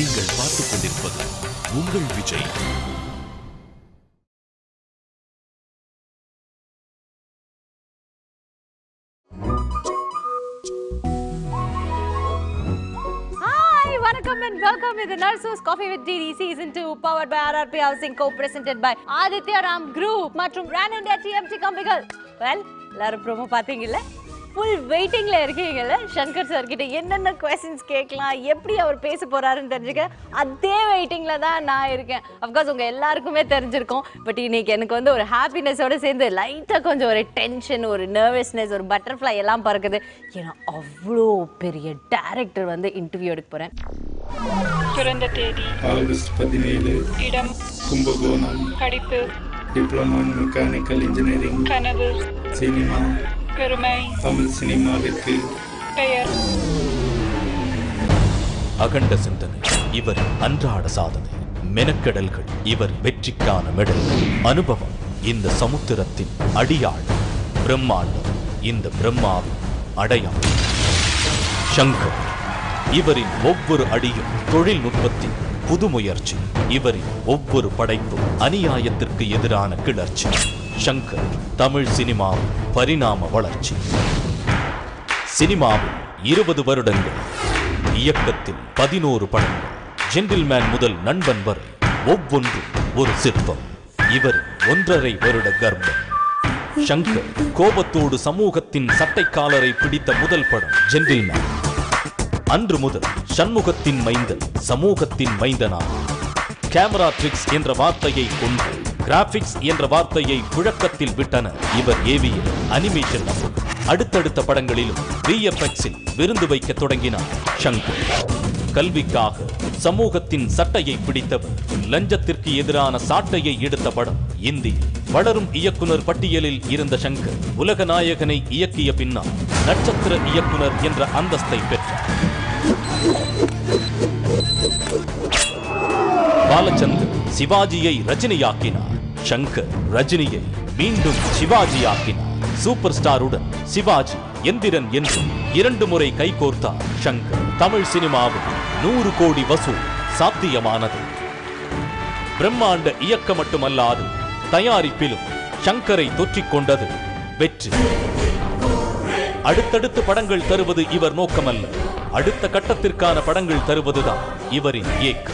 நீங்கள் பார்த்துக் கொண்டிருப்பது உங்கள் Vijay nurses coffee with two powered by by Aditya Ram group மற்றும் ரேன் அண்ட் டிஎம்டி கம்பிகள் வெல் எல்லாரும் ப்ரோமோ ஃபுல் வெயிட்டிங்கில் இருக்கீங்கல்ல சங்கர் சார் கிட்ட என்னென்ன கொஸ்டின்ஸ் கேட்கலாம் எப்படி அவர் பேச போகிறாருன்னு தெரிஞ்சுக்க அதே வெயிட்டிங்கில் தான் நான் இருக்கேன் அஃப்கோர்ஸ் உங்கள் எல்லாருக்குமே தெரிஞ்சிருக்கும் பட் இன்னைக்கு எனக்கு வந்து ஒரு ஹாப்பினஸோடு சேர்ந்து லைட்டாக கொஞ்சம் ஒரு டென்ஷன் ஒரு நர்வஸ்னஸ் ஒரு பட்டர்ஃப்ளை எல்லாம் பறக்குது ஏன்னா அவ்வளோ பெரிய டேரக்டர் வந்து இன்டர்வியூ எடுக்க போகிறேன் பிறந்த தேதி ஆகஸ்ட் பதினேழு இடம் Kumbakonam diploma in mechanical engineering கனவு சினிமா பெருமை தமிழ் சினிமாவிற்கு பெயர் அகண்ட சிந்தனை இவர் அன்றாட சாதனை மெனக்கெடல்கள் இவர் வெற்றிக்கான மெடல் அனுபவம் இந்த சமுத்திரத்தின் அடியாள் பிரம்மாண்டம் இந்த பிரம்மாவின் அடையாளம் சங்கர் இவரின் ஒவ்வொரு அடியும் தொழில்நுட்பத்தின் புது முயற்சி இவரின் ஒவ்வொரு படைப்பும் அநியாயத்திற்கு எதிரான கிளர்ச்சி சங்கர் தமிழ் சினிமா பரிணாம வளர்ச்சி சினிமாவில் இருபது வருடங்கள் இயக்கத்தில் பதினோரு படங்கள் ஜென்டில்மேன் முதல் நண்பன் வரை ஒவ்வொன்றும் ஒரு சிற்பம் இவர் ஒன்றரை வருட கர்ப்பம் சங்கர் கோபத்தோடு சமூகத்தின் சட்டைக்காலரை பிடித்த முதல் படம் ஜென்டில்மேன் அன்று முதல் சண்முகத்தின் மைந்தன் சமூகத்தின் மைந்தனா கேமரா ட்ரிக்ஸ் என்ற வார்த்தையை கொண்டு கிராபிக்ஸ் என்ற வார்த்தையை புழக்கத்தில் விட்டன இவர் ஏவிய அனிமேஷன் அடுத்தடுத்த படங்களிலும் விஎஃப்எக்ஸில் விருந்து வைக்க தொடங்கினார் சங்கர் கல்விக்காக சமூகத்தின் சட்டையை பிடித்தவர் லஞ்சத்திற்கு எதிரான சாட்டையை எடுத்த படம் இந்தி வளரும் இயக்குனர் பட்டியலில் இருந்த சங்கர் உலக நாயகனை இயக்கிய பின்னால் நட்சத்திர இயக்குனர் என்ற அந்தஸ்தை பெற்றார் பாலச்சந்தர் சிவாஜியை ரஜினியாக்கினார் சங்கர் ரஜினியை மீண்டும் சிவாஜியாக்கினார் சூப்பர் ஸ்டாருடன் சிவாஜி எந்திரன் என்றும் இரண்டு முறை கைகோர்த்தார் சங்கர் தமிழ் சினிமாவில் நூறு கோடி வசூல் சாத்தியமானது பிரம்மாண்ட இயக்க மட்டுமல்லாது தயாரிப்பிலும் சங்கரை தொற்றிக்கொண்டது வெற்றி அடுத்தடுத்து படங்கள் தருவது இவர் நோக்கமல்ல அடுத்த கட்டத்திற்கான படங்கள் தருவதுதான் இவரின் ஏக்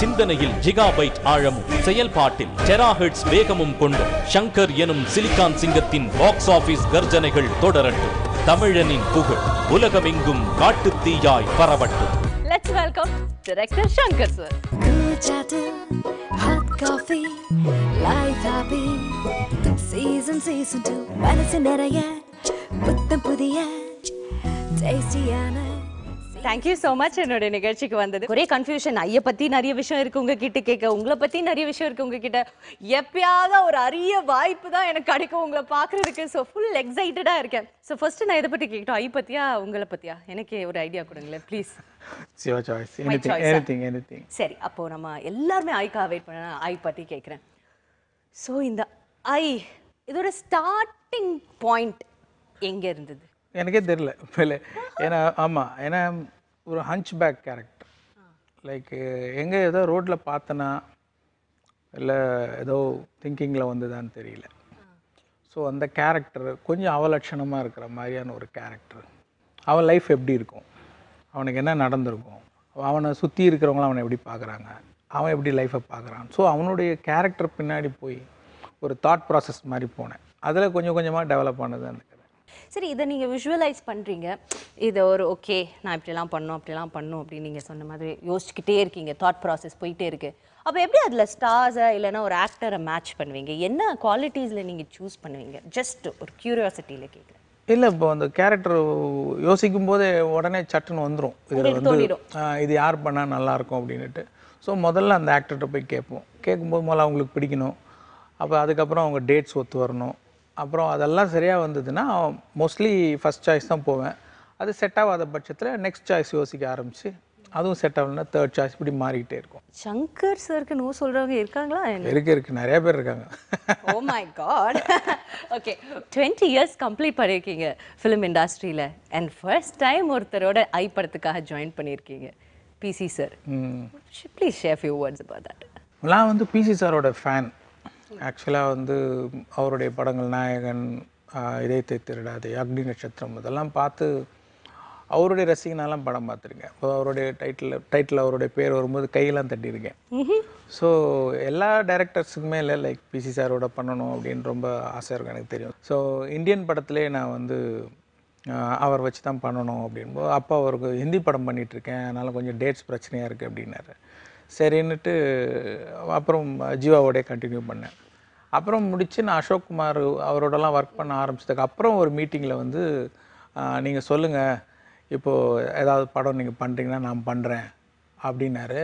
சிந்தனையில் ஜிகாபைட் ஆழமும் செயல்பாட்டில் டெராஹெட்ஸ் வேகமும் கொண்டு ஷங்கர் எனும் சிலிகான் சிங்கத்தின் பாக்ஸ் ஆபீஸ் கர்ஜனைகள் தொடரட்டும் தமிழனின் புகழ் உலகமெங்கும் காட்டு தீயாய் பரவட்டும் புத்தம் புதிய தேங்க் யூ ஸோ மச் என்னோட நிகழ்ச்சிக்கு வந்தது ஒரே கன்ஃபியூஷன் ஐயை பற்றி நிறைய விஷயம் இருக்குது உங்ககிட்ட கேட்க உங்களை பற்றி நிறைய விஷயம் இருக்குது உங்ககிட்ட எப்பயாவது ஒரு அரிய வாய்ப்பு தான் எனக்கு கிடைக்கும் உங்களை பார்க்குறதுக்கு ஸோ ஃபுல் எக்ஸைட்டடாக இருக்கேன் ஸோ ஃபஸ்ட்டு நான் இதை பற்றி கேட்கட்டும் ஐ பற்றியா உங்களை பற்றியா எனக்கு ஒரு ஐடியா கொடுங்களேன் ப்ளீஸ் சிவா சாய்ஸ் எனிதிங் சரி அப்போது நம்ம எல்லாருமே ஐக்கா வெயிட் பண்ண ஐ பற்றி கேட்குறேன் ஸோ இந்த ஐ இதோட ஸ்டார்டிங் பாயிண்ட் எங்கே இருந்தது எனக்கே தெரியல ஏன்னா ஆமாம் ஏன்னா ஒரு ஹஞ்ச் பேக் கேரக்டர் லைக் எங்கே ஏதோ ரோட்டில் பார்த்தனா இல்லை ஏதோ திங்கிங்கில் வந்ததான்னு தெரியல ஸோ அந்த கேரக்டர் கொஞ்சம் அவலட்சணமாக இருக்கிற மாதிரியான ஒரு கேரக்டர் அவன் லைஃப் எப்படி இருக்கும் அவனுக்கு என்ன நடந்திருக்கும் அவனை சுற்றி இருக்கிறவங்கள அவனை எப்படி பார்க்குறாங்க அவன் எப்படி லைஃப்பை பார்க்குறான் ஸோ அவனுடைய கேரக்டர் பின்னாடி போய் ஒரு தாட் ப்ராசஸ் மாதிரி போனேன் அதில் கொஞ்சம் கொஞ்சமாக டெவலப் ஆனது அந்த சரி இதை நீங்கள் விஷுவலைஸ் பண்ணுறீங்க இதை ஒரு ஓகே நான் இப்படிலாம் பண்ணும் அப்படிலாம் பண்ணும் அப்படின்னு நீங்கள் சொன்ன மாதிரி யோசிச்சுக்கிட்டே இருக்கீங்க தாட் ப்ராசஸ் போயிட்டே இருக்கு அப்போ எப்படி அதில் ஸ்டார்ஸை இல்லைனா ஒரு ஆக்டரை மேட்ச் பண்ணுவீங்க என்ன குவாலிட்டிஸில் நீங்கள் சூஸ் பண்ணுவீங்க ஜஸ்ட் ஒரு க்யூரியாசிட்டியில் கேட்குறேன் இல்லை இப்போ அந்த கேரக்டர் யோசிக்கும் போதே உடனே சட்டுன்னு வந்துடும் இதில் வந்து இது யார் பண்ணால் நல்லாயிருக்கும் அப்படின்ட்டு ஸோ முதல்ல அந்த ஆக்டர்கிட்ட போய் கேட்போம் கேட்கும்போது முதல்ல அவங்களுக்கு பிடிக்கணும் அப்போ அதுக்கப்புறம் அவங்க டேட்ஸ் ஒத்து வரணும் அப்புறம் அதெல்லாம் சரியாக வந்ததுன்னா மோஸ்ட்லி ஃபஸ்ட் சாய்ஸ் தான் போவேன் அது செட் ஆகாத பட்சத்தில் நெக்ஸ்ட் சாய்ஸ் யோசிக்க ஆரம்பித்து அதுவும் செட் ஆகலன்னா தேர்ட் சாய்ஸ் இப்படி மாறிக்கிட்டே இருக்கும் சங்கர் சருக்கு நோ சொல்கிறவங்க இருக்காங்களா இருக்கு இருக்கு நிறைய பேர் இருக்காங்க oh my god okay twenty years complete பண்ணியிருக்கீங்க ஃபிலிம் இண்டஸ்ட்ரியில் அண்ட் ஃபர்ஸ்ட் டைம் ஒருத்தரோட ஐ படத்துக்காக ஜாயின் பண்ணியிருக்கீங்க PC sir please share few words about that நான் வந்து பிசி சாரோட ஃபேன் ஆக்சுவலாக வந்து அவருடைய படங்கள் நாயகன் இதயத்தை திருடாது அக்னி நட்சத்திரம் இதெல்லாம் பார்த்து அவருடைய ரசிகனாலாம் படம் பார்த்துருக்கேன் இப்போ அவருடைய டைட்டில் டைட்டில் அவருடைய பேர் வரும்போது கையெல்லாம் தட்டியிருக்கேன் ஸோ எல்லா டேரக்டர்ஸுக்குமே இல்லை லைக் பிசி சாரோட பண்ணணும் அப்படின்னு ரொம்ப ஆசை இருக்கும் எனக்கு தெரியும் ஸோ இந்தியன் படத்துலேயே நான் வந்து அவர் வச்சு தான் பண்ணணும் அப்படின்போது அப்போ அவருக்கு ஹிந்தி படம் பண்ணிகிட்ருக்கேன் அதனால் கொஞ்சம் டேட்ஸ் பிரச்சனையாக இருக்குது அப்படின்னாரு சரின்னுட்டு அப்புறம் ஜீவாவோடய கண்டினியூ பண்ணேன் அப்புறம் முடித்து நான் அசோக் குமார் அவரோடலாம் ஒர்க் பண்ண ஆரம்பித்ததுக்கு அப்புறம் ஒரு மீட்டிங்கில் வந்து நீங்கள் சொல்லுங்கள் இப்போது ஏதாவது படம் நீங்கள் பண்ணுறீங்கன்னா நான் பண்ணுறேன் அப்படின்னாரு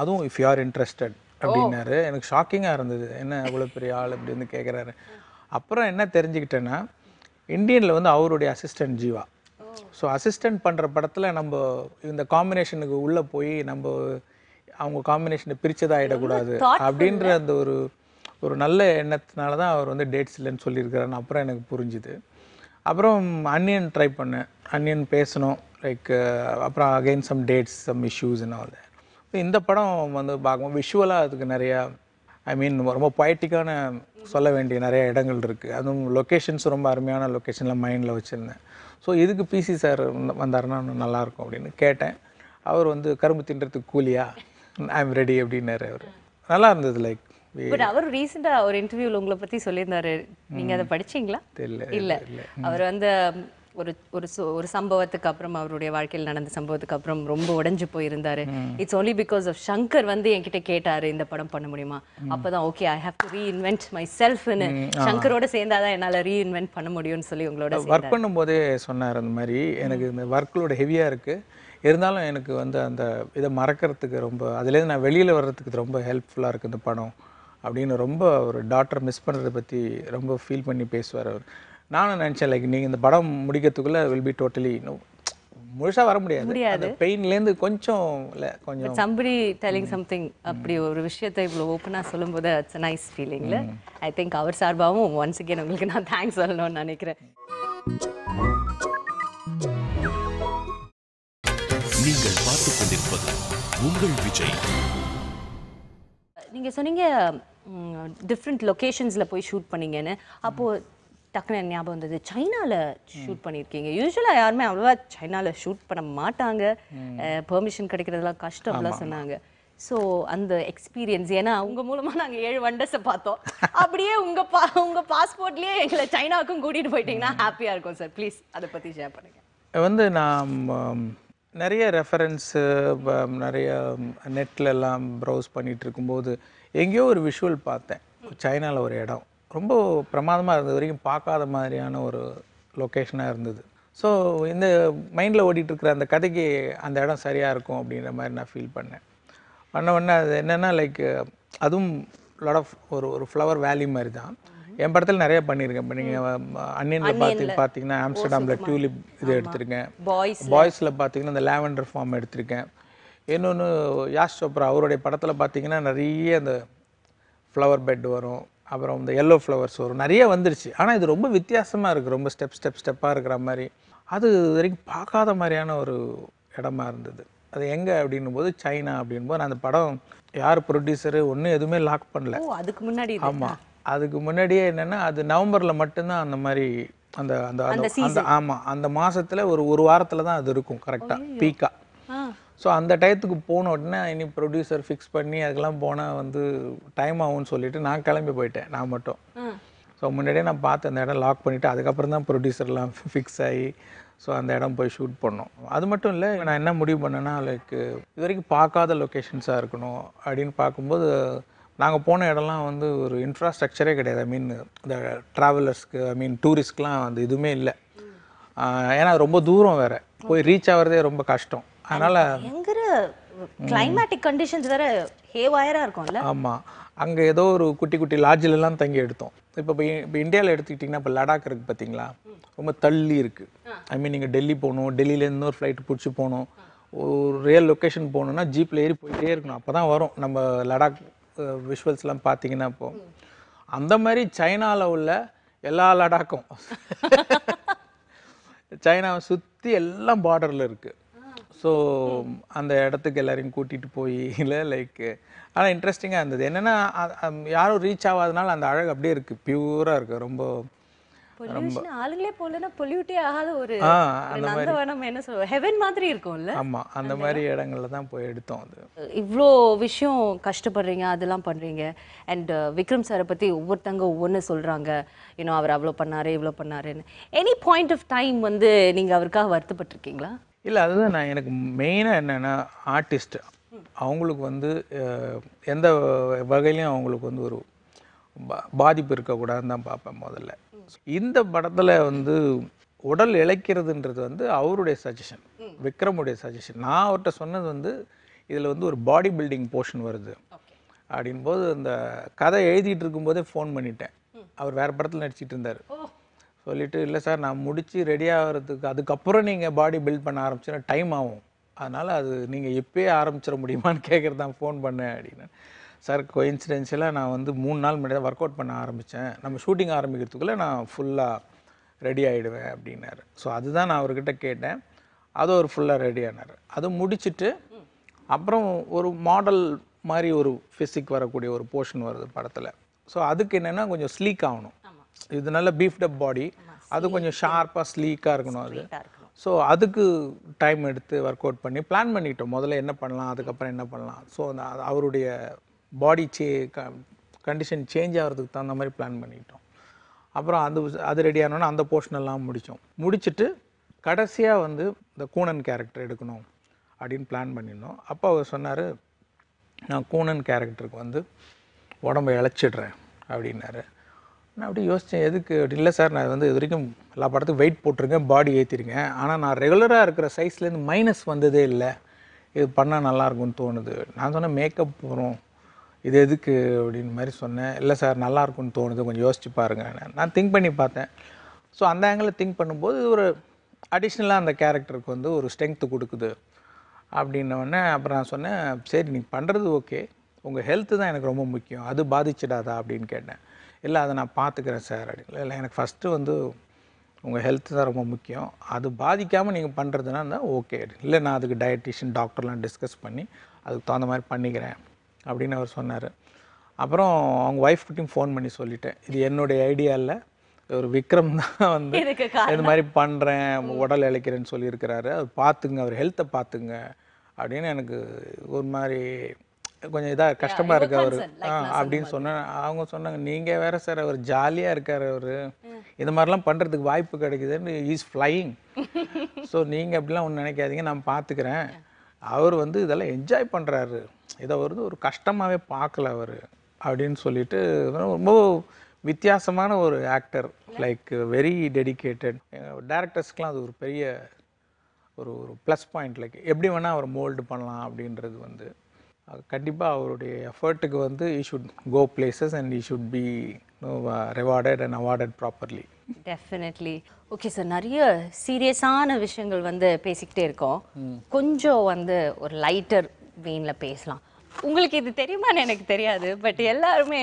அதுவும் இஃப் யூ ஆர் இன்ட்ரெஸ்டட் அப்படின்னாரு எனக்கு ஷாக்கிங்காக இருந்தது என்ன இவ்வளோ பெரிய ஆள் அப்படின்னு கேட்குறாரு அப்புறம் என்ன தெரிஞ்சுக்கிட்டேன்னா இந்தியனில் வந்து அவருடைய அசிஸ்டன்ட் ஜீவா ஸோ அசிஸ்டன்ட் பண்ணுற படத்தில் நம்ம இந்த காம்பினேஷனுக்கு உள்ளே போய் நம்ம அவங்க காம்பினேஷனை பிரித்ததாக ஆகிடக்கூடாது அப்படின்ற அந்த ஒரு ஒரு நல்ல எண்ணத்தினால தான் அவர் வந்து டேட்ஸ் இல்லைன்னு சொல்லியிருக்கிறாருன்னு அப்புறம் எனக்கு புரிஞ்சுது அப்புறம் அன்னியன் ட்ரை பண்ணேன் அன்னியன் பேசணும் லைக் அப்புறம் again some dates some issues all இந்த படம் வந்து பார்க்கும்போது விஷுவலாக அதுக்கு நிறையா ஐ மீன் ரொம்ப பொயட்டிக்கான சொல்ல வேண்டிய நிறைய இடங்கள் இருக்குது அதுவும் லொக்கேஷன்ஸ் ரொம்ப அருமையான லொக்கேஷனில் மைண்டில் வச்சுருந்தேன் ஸோ இதுக்கு பிசி சார் வந்தாருன்னா நல்லாயிருக்கும் அப்படின்னு கேட்டேன் அவர் வந்து கரும்பு தின்றதுக்கு கூலியா ஐம் ரெடி அப்படின்னாரு அவர் நல்லா இருந்தது லைக் பட் அவர் ரீசெண்டாக ஒரு இன்டர்வியூவில் உங்களை பற்றி சொல்லியிருந்தாரு நீங்கள் அதை படிச்சிங்களா இல்ல இல்லை அவர் வந்து ஒரு ஒரு ஒரு சம்பவத்துக்கு அப்புறம் அவருடைய வாழ்க்கையில் நடந்த சம்பவத்துக்கு அப்புறம் ரொம்ப உடைஞ்சு போயிருந்தாரு it's only because of Shankar வந்து என்கிட்ட கேட்டாரு இந்த படம் பண்ண முடியுமா அப்பதான் okay I have to invent my செல்ஃப்னு சங்கரோட சேர்ந்தாதான் என்னால் ரீஇன்வென்ட் பண்ண முடியும்னு சொல்லி உங்களோட ஒர்க் பண்ணும்போதே சொன்னார் அந்த மாதிரி எனக்கு இந்த ஒர்க்லோட ஹெவியா இருக்கு இருந்தாலும் எனக்கு வந்து அந்த இதை மறக்கிறதுக்கு ரொம்ப அதுலேருந்து நான் வெளியில் வர்றதுக்கு ரொம்ப ஹெல்ப்ஃபுல்லாக இருக்குது இந்த படம் அப்படின்னு ரொம்ப ஒரு டாக்டர் மிஸ் பண்ணுறதை பற்றி ரொம்ப ஃபீல் பண்ணி பேசுவார் அவர் நானும் நினச்சேன் லைக் நீங்கள் இந்த படம் முடிக்கிறதுக்குள்ளே வில் பி டோட்டலி முழுசாக வர முடியாது முடியாது பெயின்லேருந்து கொஞ்சம் இல்லை கொஞ்சம் சம்படி டெலிங் சம்திங் அப்படி ஒரு விஷயத்தை இவ்வளோ ஓப்பனாக சொல்லும்போது அட்ஸ் நைஸ் ஃபீலிங்கில் ஐ திங்க் அவர் சார்பாகவும் ஒன்ஸ் அகேன் உங்களுக்கு நான் தேங்க்ஸ் சொல்லணும்னு நினைக்கிறேன் நீங்கள் பார்த்து கொண்டிருப்பது உங்கள் விஜய் நீங்கள் சொன்னீங்க டிஃப்ரெண்ட் லொக்கேஷன்ஸில் போய் ஷூட் பண்ணீங்கன்னு அப்போது டக்குனு ஞாபகம் வந்தது சைனாவில் ஷூட் பண்ணியிருக்கீங்க யூஸ்வலாக யாருமே அவ்வளோவா சைனாவில் ஷூட் பண்ண மாட்டாங்க பெர்மிஷன் கிடைக்கிறதுலாம் கஷ்டம்லாம் சொன்னாங்க ஸோ அந்த எக்ஸ்பீரியன்ஸ் ஏன்னா உங்கள் மூலமாக நாங்கள் ஏழு வண்டர்ஸை பார்த்தோம் அப்படியே உங்கள் பா உங்கள் பாஸ்போர்ட்லேயே எங்களை சைனாவுக்கும் கூட்டிகிட்டு போயிட்டீங்கன்னா ஹாப்பியாக இருக்கும் சார் ப்ளீஸ் அதை பற்றி ஷேர் பண்ணுங்கள் வந்து நான் நிறைய ரெஃபரன்ஸு நிறைய நெட்லெல்லாம் ப்ரௌஸ் பண்ணிகிட்டு இருக்கும்போது எங்கேயோ ஒரு விஷுவல் பார்த்தேன் சைனாவில் ஒரு இடம் ரொம்ப பிரமாதமாக இருந்தது வரைக்கும் பார்க்காத மாதிரியான ஒரு லொக்கேஷனாக இருந்தது ஸோ இந்த மைண்டில் ஓடிட்டுருக்குற அந்த கதைக்கு அந்த இடம் சரியாக இருக்கும் அப்படின்ற மாதிரி நான் ஃபீல் பண்ணேன் பண்ண உடனே அது என்னென்னா லைக் அதுவும் லாட் ஆஃப் ஒரு ஒரு ஃப்ளவர் வேலி மாதிரி தான் என் படத்தில் நிறைய பண்ணியிருக்கேன் இப்போ நீங்கள் அன்னியனில் பார்த்து பார்த்தீங்கன்னா ஆம்ஸ்டர்டாமில் டியூலிப் இது எடுத்திருக்கேன் பாய்ஸில் பார்த்தீங்கன்னா அந்த லேவண்டர் ஃபார்ம் எடுத்திருக்கேன் இன்னொன்று யாஷ் சோப்ரா அவருடைய படத்தில் பார்த்தீங்கன்னா நிறைய அந்த ஃப்ளவர் பெட் வரும் அப்புறம் இந்த எல்லோ ஃப்ளவர்ஸ் வரும் நிறைய வந்துருச்சு ஆனால் இது ரொம்ப வித்தியாசமாக இருக்குது ரொம்ப ஸ்டெப் ஸ்டெப் ஸ்டெப்பாக இருக்கிற மாதிரி அது வரைக்கும் பார்க்காத மாதிரியான ஒரு இடமா இருந்தது அது எங்கே அப்படின்னும் போது சைனா அப்படின் போது அந்த படம் யார் ப்ரொடியூசரு ஒன்றும் எதுவுமே லாக் பண்ணல அதுக்கு முன்னாடி ஆமாம் அதுக்கு முன்னாடியே என்னென்னா அது நவம்பரில் மட்டும்தான் அந்த மாதிரி அந்த அந்த அந்த ஆமாம் அந்த மாதத்தில் ஒரு ஒரு வாரத்தில் தான் அது இருக்கும் கரெக்டாக பீக்காக ஸோ அந்த டயத்துக்கு போன உடனே இனி ப்ரொடியூசர் ஃபிக்ஸ் பண்ணி அதுக்கெல்லாம் போனால் வந்து டைம் ஆகும்னு சொல்லிட்டு நான் கிளம்பி போயிட்டேன் நான் மட்டும் ஸோ முன்னாடியே நான் பார்த்து அந்த இடம் லாக் பண்ணிவிட்டு அதுக்கப்புறம் தான் ப்ரொடியூசர்லாம் ஃபிக்ஸ் ஆகி ஸோ அந்த இடம் போய் ஷூட் பண்ணோம் அது மட்டும் இல்லை நான் என்ன முடிவு பண்ணேன்னா லைக் இது வரைக்கும் பார்க்காத லொக்கேஷன்ஸாக இருக்கணும் அப்படின்னு பார்க்கும்போது நாங்கள் போன இடம்லாம் வந்து ஒரு இன்ஃப்ராஸ்ட்ரக்சரே கிடையாது ஐ மீன் இந்த ட்ராவலர்ஸ்க்கு ஐ மீன் டூரிஸ்ட்லாம் அந்த இதுவுமே இல்லை ஏன்னா ரொம்ப தூரம் வேறு போய் ரீச் ஆகிறதே ரொம்ப கஷ்டம் அதனால் பயங்கர கிளைமேட்டிக் கண்டிஷன்ஸ் வேற ஹேவாயராக இருக்கும்ல ஆமாம் அங்கே ஏதோ ஒரு குட்டி குட்டி லாட்ஜிலலாம் தங்கி எடுத்தோம் இப்போ இப்போ இந்தியாவில் எடுத்துக்கிட்டிங்கன்னா இப்போ லடாக் இருக்குது பார்த்தீங்களா ரொம்ப தள்ளி இருக்குது ஐ மீன் நீங்கள் டெல்லி போகணும் டெல்லியிலேருந்து ஒரு ஃப்ளைட் பிடிச்சி போகணும் ஒரு ரியல் லொக்கேஷன் போகணுன்னா ஜீப்பில் ஏறி போயிட்டே இருக்கணும் அப்போ தான் வரும் நம்ம லடாக் விஷுவல்ஸ்லாம் பார்த்தீங்கன்னா இப்போது அந்த மாதிரி சைனாவில் உள்ள எல்லா லடாக்கும் சைனாவை சுற்றி எல்லாம் பார்டரில் இருக்குது ஸோ அந்த இடத்துக்கு எல்லாரையும் கூட்டிகிட்டு போய் இல்லை லைக் ஆனால் இன்ட்ரெஸ்டிங்காக இருந்தது என்னென்னா யாரும் ரீச் ஆகாதனால அந்த அழகு அப்படியே இருக்கு பியூராக இருக்கு ரொம்ப ரொம்ப ஆளுங்களே போலனா பொல்யூட்டே ஆகாத ஒரு அந்த மாதிரி என்ன சொல்லுவோம் ஹெவன் மாதிரி இருக்கும்ல ஆமா அந்த மாதிரி இடங்கள்ல தான் போய் எடுத்தோம் அது இவ்ளோ விஷயம் கஷ்டப்படுறீங்க அதெல்லாம் பண்றீங்க அண்ட் uh, விக்ரம் சாரை பத்தி ஒவ்வொருத்தங்க ஒவ்வொன்னு சொல்றாங்க இன்னும் அவர் அவ்வளோ பண்ணாரு இவ்வளோ பண்ணாருன்னு எனி பாயிண்ட் ஆஃப் டைம் வந்து நீங்க அவருக்காக வருத்தப்பட்டிருக்கீங்களா இல்லை அதுதான் நான் எனக்கு மெயினாக என்னென்னா ஆர்டிஸ்ட் அவங்களுக்கு வந்து எந்த வகையிலையும் அவங்களுக்கு வந்து ஒரு பாதிப்பு இருக்கக்கூடாதுன்னு தான் பார்ப்பேன் முதல்ல இந்த படத்தில் வந்து உடல் இழைக்கிறதுன்றது வந்து அவருடைய சஜஷன் விக்ரமுடைய சஜஷன் நான் அவர்கிட்ட சொன்னது வந்து இதில் வந்து ஒரு பாடி பில்டிங் போர்ஷன் வருது போது அந்த கதை எழுதிட்டு இருக்கும்போதே ஃபோன் பண்ணிட்டேன் அவர் வேறு படத்தில் நடிச்சிட்டு இருந்தார் சொல்லிவிட்டு இல்லை சார் நான் முடித்து ரெடி ஆகிறதுக்கு அதுக்கப்புறம் நீங்கள் பாடி பில்ட் பண்ண ஆரம்பிச்சுன்னா டைம் ஆகும் அதனால் அது நீங்கள் எப்போயே ஆரம்பிச்சிட முடியுமான்னு கேட்குறது தான் ஃபோன் பண்ணேன் அப்படின்னு சார் கோயின்சிடென்ஷியலாக நான் வந்து மூணு நாள் முன்னாடி ஒர்க் அவுட் பண்ண ஆரம்பித்தேன் நம்ம ஷூட்டிங் ஆரம்பிக்கிறதுக்குள்ளே நான் ஃபுல்லாக ரெடி ஆகிடுவேன் அப்படின்னாரு ஸோ அதுதான் நான் அவர்கிட்ட கேட்டேன் அது ஒரு ஃபுல்லாக ரெடி ஆனார் அது முடிச்சுட்டு அப்புறம் ஒரு மாடல் மாதிரி ஒரு ஃபிசிக் வரக்கூடிய ஒரு போர்ஷன் வருது படத்தில் ஸோ அதுக்கு என்னென்னா கொஞ்சம் ஸ்லீக் ஆகணும் இது நல்ல பீஃப்ட் அப் பாடி அது கொஞ்சம் ஷார்ப்பாக ஸ்லீக்காக இருக்கணும் அது ஸோ அதுக்கு டைம் எடுத்து ஒர்க் அவுட் பண்ணி பிளான் பண்ணிட்டோம் முதல்ல என்ன பண்ணலாம் அதுக்கப்புறம் என்ன பண்ணலாம் ஸோ அந்த அவருடைய பாடி சே கண்டிஷன் சேஞ்ச் ஆகிறதுக்கு தகுந்த மாதிரி பிளான் பண்ணிட்டோம் அப்புறம் அது அது ரெடி ஆனோன்னா அந்த போர்ஷனெல்லாம் முடித்தோம் முடிச்சுட்டு கடைசியாக வந்து இந்த கூணன் கேரக்டர் எடுக்கணும் அப்படின்னு பிளான் பண்ணியிருந்தோம் அப்போ அவர் சொன்னார் நான் கூணன் கேரக்டருக்கு வந்து உடம்பை இழைச்சிடுறேன் அப்படின்னாரு நான் அப்படி யோசித்தேன் எதுக்கு அப்படி இல்லை சார் நான் வந்து இது வரைக்கும் எல்லா படத்துக்கும் வெயிட் போட்டிருக்கேன் பாடி ஏற்றிருக்கேன் ஆனால் நான் ரெகுலராக இருக்கிற சைஸ்லேருந்து மைனஸ் வந்ததே இல்லை இது பண்ணால் நல்லாயிருக்கும்னு தோணுது நான் சொன்னேன் மேக்கப் போகிறோம் இது எதுக்கு அப்படின்னு மாதிரி சொன்னேன் இல்லை சார் நல்லாயிருக்கும்னு தோணுது கொஞ்சம் யோசிச்சு பாருங்கள் நான் திங்க் பண்ணி பார்த்தேன் ஸோ அந்த ஆங்கிளில் திங்க் பண்ணும்போது ஒரு அடிஷ்னலாக அந்த கேரக்டருக்கு வந்து ஒரு ஸ்ட்ரென்த்து கொடுக்குது அப்படின்னோடனே அப்புறம் நான் சொன்னேன் சரி நீங்கள் பண்ணுறது ஓகே உங்கள் ஹெல்த்து தான் எனக்கு ரொம்ப முக்கியம் அது பாதிச்சிடாதா அப்படின்னு கேட்டேன் இல்லை அதை நான் பார்த்துக்கிறேன் சார் அப்படின்னு இல்லை எனக்கு ஃபஸ்ட்டு வந்து உங்கள் ஹெல்த் தான் ரொம்ப முக்கியம் அது பாதிக்காமல் நீங்கள் பண்ணுறதுனா ஓகே இல்லை நான் அதுக்கு டயட்டிஷியன் டாக்டர்லாம் டிஸ்கஸ் பண்ணி அதுக்கு தகுந்த மாதிரி பண்ணிக்கிறேன் அப்படின்னு அவர் சொன்னார் அப்புறம் அவங்க ஒய்ஃப்கிட்டையும் ஃபோன் பண்ணி சொல்லிட்டேன் இது என்னுடைய ஐடியா இல்லை ஒரு விக்ரம் தான் வந்து இது மாதிரி பண்ணுறேன் உடல் இழைக்கிறேன்னு சொல்லியிருக்கிறாரு அது பார்த்துங்க அவர் ஹெல்த்தை பார்த்துங்க அப்படின்னு எனக்கு ஒரு மாதிரி கொஞ்சம் இதாக கஷ்டமாக இருக்கு அவர் அப்படின்னு சொன்னேன் அவங்க சொன்னாங்க நீங்கள் வேற சார் அவர் ஜாலியாக இருக்கார் அவர் இந்த மாதிரிலாம் பண்ணுறதுக்கு வாய்ப்பு கிடைக்குதுன்னு இஸ் ஃப்ளையிங் ஸோ நீங்கள் அப்படிலாம் ஒன்று நினைக்காதீங்க நான் பார்த்துக்கிறேன் அவர் வந்து இதெல்லாம் என்ஜாய் பண்ணுறாரு இதை வருது ஒரு கஷ்டமாகவே பார்க்கல அவர் அப்படின்னு சொல்லிட்டு ரொம்ப வித்தியாசமான ஒரு ஆக்டர் லைக் வெரி டெடிக்கேட்டட் டேரக்டர்ஸ்க்கெலாம் அது ஒரு பெரிய ஒரு ஒரு ப்ளஸ் பாயிண்ட் லைக் எப்படி வேணால் அவர் மோல்டு பண்ணலாம் அப்படின்றது வந்து கண்டிப்பாக அவருடைய எஃபர்ட்டுக்கு வந்து he should go places and he should be rewarded and awarded properly definitely okay sir நிறைய சீரியஸான விஷயங்கள் வந்து பேசிக்கிட்டே இருக்கோம் கொஞ்சம் வந்து ஒரு லைட்டர் வெயினில் பேசலாம் உங்களுக்கு இது தெரியுமான்னு எனக்கு தெரியாது பட் எல்லாருமே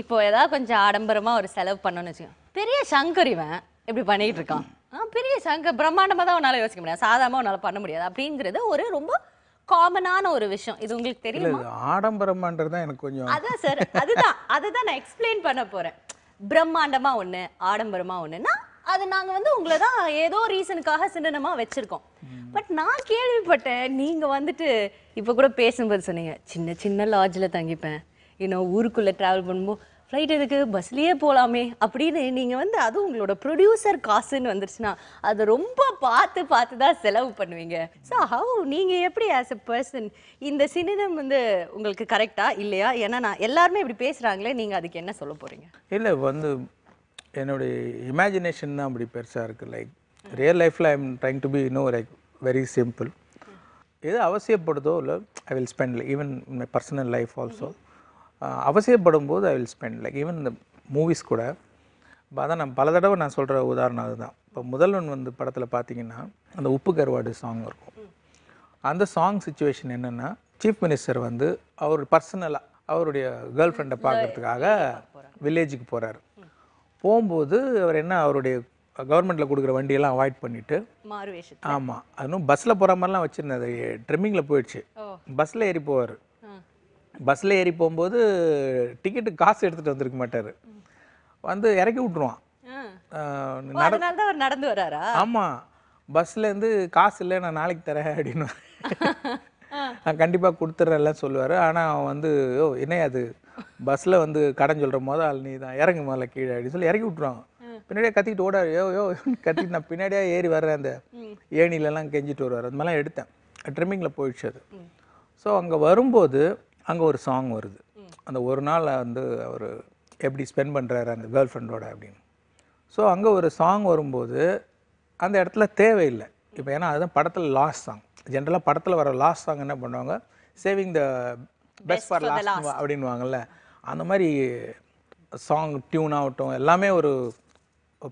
இப்போ ஏதாவது கொஞ்சம் ஆடம்பரமாக ஒரு செலவு பண்ணணும்னு வச்சுக்கோங்க பெரிய சங்கர் இவன் இப்படி பண்ணிகிட்டு இருக்கான் பெரிய சங்கர் பிரம்மாண்டமாக தான் உன்னால் யோசிக்க முடியாது சாதாரணமாக உன்னால் பண்ண முடியாது அப்படிங்கிறது ஒரு ரொம்ப காமனான ஒரு விஷயம் இது உங்களுக்கு தெரியும் ஆடம்பரம்ன்றது தான் எனக்கு கொஞ்சம் அதான் சார் அதுதான் அதுதான் நான் எக்ஸ்பிளைன் பண்ண போறேன் பிரம்மாண்டமா ஒண்ணு ஆடம்பரமா ஒண்ணுன்னா அது நாங்க வந்து உங்களை தான் ஏதோ ரீசனுக்காக சின்னமா வச்சிருக்கோம் பட் நான் கேள்விப்பட்டேன் நீங்க வந்துட்டு இப்ப கூட பேசும்போது சொன்னீங்க சின்ன சின்ன லாட்ஜ்ல தங்கிப்பேன் இன்னும் ஊருக்குள்ள டிராவல் பண்ணும்போது ஃப்ளைட் எதுக்கு பஸ்லேயே போகலாமே அப்படின்னு நீங்கள் வந்து அது உங்களோட ப்ரொடியூசர் காசுன்னு வந்துருச்சுன்னா அதை ரொம்ப பார்த்து பார்த்து தான் செலவு பண்ணுவீங்க ஸோ ஹவு நீங்கள் எப்படி ஆஸ் எ பர்சன் இந்த சினிதம் வந்து உங்களுக்கு கரெக்டாக இல்லையா ஏன்னா நான் எல்லாருமே இப்படி பேசுகிறாங்களே நீங்கள் அதுக்கு என்ன சொல்ல போகிறீங்க இல்லை வந்து என்னுடைய இமேஜினேஷன் தான் அப்படி பெருசாக இருக்குது லைக் ரியல் லைஃப்பில் I am trying to be இன்னோ லைக் வெரி சிம்பிள் எது அவசியப்படுதோ இல்லை I will spend even my personal life also அவசியப்படும் போது I will spend like even இந்த மூவிஸ் கூட இப்போ அதான் நான் பல தடவை நான் சொல்கிற உதாரணம் அதுதான் இப்போ முதல்வன் வந்து படத்தில் பார்த்தீங்கன்னா அந்த உப்பு கருவாடு சாங் இருக்கும் அந்த சாங் சுச்சுவேஷன் என்னென்னா சீஃப் மினிஸ்டர் வந்து அவர் பர்சனலாக அவருடைய கேர்ள் ஃப்ரெண்டை பார்க்குறதுக்காக வில்லேஜுக்கு போகிறார் போகும்போது அவர் என்ன அவருடைய கவர்மெண்ட்டில் கொடுக்குற வண்டியெல்லாம் அவாய்ட் பண்ணிவிட்டு ஆமாம் அதுவும் பஸ்ஸில் போகிற மாதிரிலாம் அது ட்ரிம்மிங்கில் போயிடுச்சு பஸ்ஸில் ஏறி போவார் பஸ்ஸில் ஏறி போகும்போது டிக்கெட்டு காசு எடுத்துகிட்டு வந்திருக்க மாட்டார் வந்து இறக்கி விட்ருவான் நடந்து வராரா ஆமாம் பஸ்லேருந்து காசு இல்லை நான் நாளைக்கு தரேன் அப்படின்னு நான் கண்டிப்பாக கொடுத்துட்றேன்லாம் சொல்லுவார் ஆனால் அவன் வந்து ஓ என்ன அது பஸ்ஸில் வந்து கடன் சொல்கிற போது அது நீ தான் இறங்கு முதல்ல கீழே அப்படின்னு சொல்லி இறக்கி விட்ருவான் பின்னாடியே கத்திக்கிட்டு ஓடாரு யோ யோ கத்திட்டு நான் பின்னாடியே ஏறி வர்றேன் அந்த ஏணிலெலாம் கெஞ்சிட்டு வருவார் அது மாதிரிலாம் எடுத்தேன் ட்ரிம்மிங்கில் போயிடுச்சு அது ஸோ அங்கே வரும்போது அங்கே ஒரு சாங் வருது அந்த ஒரு நாள் வந்து அவர் எப்படி ஸ்பெண்ட் பண்ணுறாரு அந்த கேர்ள் ஃப்ரெண்டோட அப்படின்னு ஸோ அங்கே ஒரு சாங் வரும்போது அந்த இடத்துல தேவையில்லை இப்போ ஏன்னா அதுதான் படத்தில் லாஸ்ட் சாங் ஜென்ரலாக படத்தில் வர லாஸ்ட் சாங் என்ன பண்ணுவாங்க saving the best for last அப்படின்வாங்கல்ல அந்த மாதிரி சாங் டியூன் ஆகட்டும் எல்லாமே ஒரு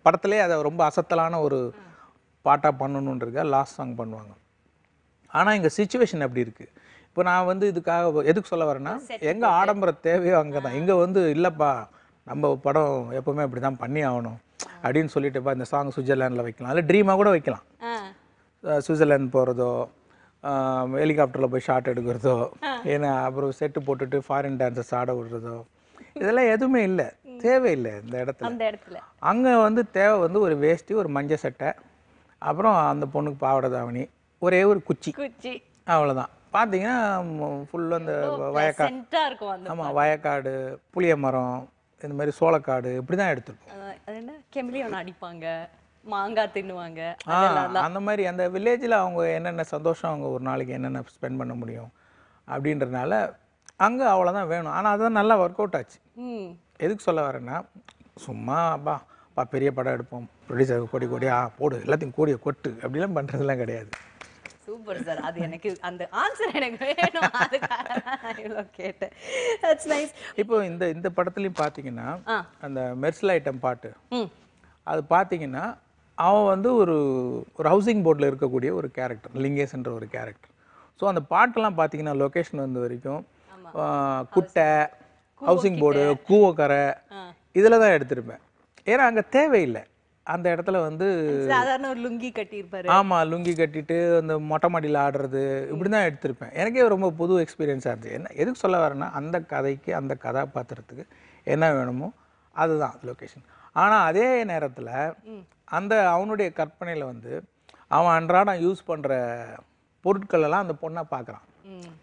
படத்துலேயே அதை ரொம்ப அசத்தலான ஒரு பாட்டாக பண்ணணுன்றதுக்காக லாஸ்ட் சாங் பண்ணுவாங்க ஆனால் இங்கே சுச்சுவேஷன் அப்படி இருக்குது இப்போ நான் வந்து இதுக்காக எதுக்கு சொல்ல வரேன்னா எங்கே ஆடம்பர தேவையோ அங்கே தான் இங்கே வந்து இல்லைப்பா நம்ம படம் எப்பவுமே அப்படி தான் பண்ணி ஆகணும் அப்படின்னு சொல்லிட்டுப்பா இந்த சாங் சுவிட்சர்லாண்டில் வைக்கலாம் இல்லை ட்ரீமாக கூட வைக்கலாம் சுவிட்சர்லேண்ட் போகிறதோ ஹெலிகாப்டரில் போய் ஷார்ட் எடுக்கிறதோ ஏன்னா அப்புறம் செட்டு போட்டுட்டு ஃபாரின் டான்ஸஸ் ஆட விடுறதோ இதெல்லாம் எதுவுமே இல்லை தேவையில்லை இந்த இடத்துல அந்த இடத்துல அங்கே வந்து தேவை வந்து ஒரு வேஷ்டி ஒரு மஞ்சள் சட்டை அப்புறம் அந்த பொண்ணுக்கு பாவட தாவணி ஒரே ஒரு குச்சி குச்சி அவ்வளோதான் பார்த்தீங்கன்னா ஃபுல்லாக அந்த வயக்காடு ஆமாம் வயக்காடு புளிய மரம் இந்த மாதிரி சோளக்காடு இப்படி தான் எடுத்துருக்கோம் கெமிலியோட அடிப்பாங்க மாங்காய் தின்னுவாங்க அந்த மாதிரி அந்த வில்லேஜில் அவங்க என்னென்ன சந்தோஷம் அவங்க ஒரு நாளைக்கு என்னென்ன ஸ்பெண்ட் பண்ண முடியும் அப்படின்றனால அங்கே அவ்வளோதான் வேணும் ஆனால் அதுதான் நல்லா ஒர்க் அவுட் ஆச்சு எதுக்கு சொல்ல வரேன்னா சும்மா அப்பா அப்பா பெரிய படம் எடுப்போம் ப்ரொடியூசர் கோடி கோடியா போடு எல்லாத்தையும் கோடியை கொட்டு அப்படிலாம் பண்ணுறதுலாம் கிடையாது சூப்பர் சார் அது எனக்கு அந்த ஆன்சர் எனக்கு வேணும் இவ்வளோ கேட்டேன் தட்ஸ் நைஸ் இப்போ இந்த இந்த படத்துலையும் பார்த்தீங்கன்னா அந்த மெர்சல் ஐட்டம் பாட்டு அது பார்த்தீங்கன்னா அவன் வந்து ஒரு ஒரு ஹவுசிங் போர்டில் இருக்கக்கூடிய ஒரு கேரக்டர் லிங்கேஷ்ன்ற ஒரு கேரக்டர் ஸோ அந்த பாட்டெல்லாம் பார்த்தீங்கன்னா லொக்கேஷன் வந்த வரைக்கும் குட்டை ஹவுசிங் போர்டு கூவக்கரை இதில் தான் எடுத்திருப்பேன் ஏன்னா அங்கே தேவையில்லை அந்த இடத்துல வந்து சாதாரண ஒரு லுங்கி கட்டியிருப்பாரு ஆமாம் லுங்கி கட்டிட்டு அந்த மொட்டை மாடியில் ஆடுறது இப்படி தான் எடுத்திருப்பேன் எனக்கே ரொம்ப புது எக்ஸ்பீரியன்ஸாக இருந்தது என்ன எதுக்கு சொல்ல வரேன்னா அந்த கதைக்கு அந்த கதாபாத்திரத்துக்கு என்ன வேணுமோ அதுதான் லொக்கேஷன் ஆனால் அதே நேரத்தில் அந்த அவனுடைய கற்பனையில் வந்து அவன் அன்றாடம் யூஸ் பண்ணுற பொருட்களெல்லாம் அந்த பொண்ணை பார்க்குறான்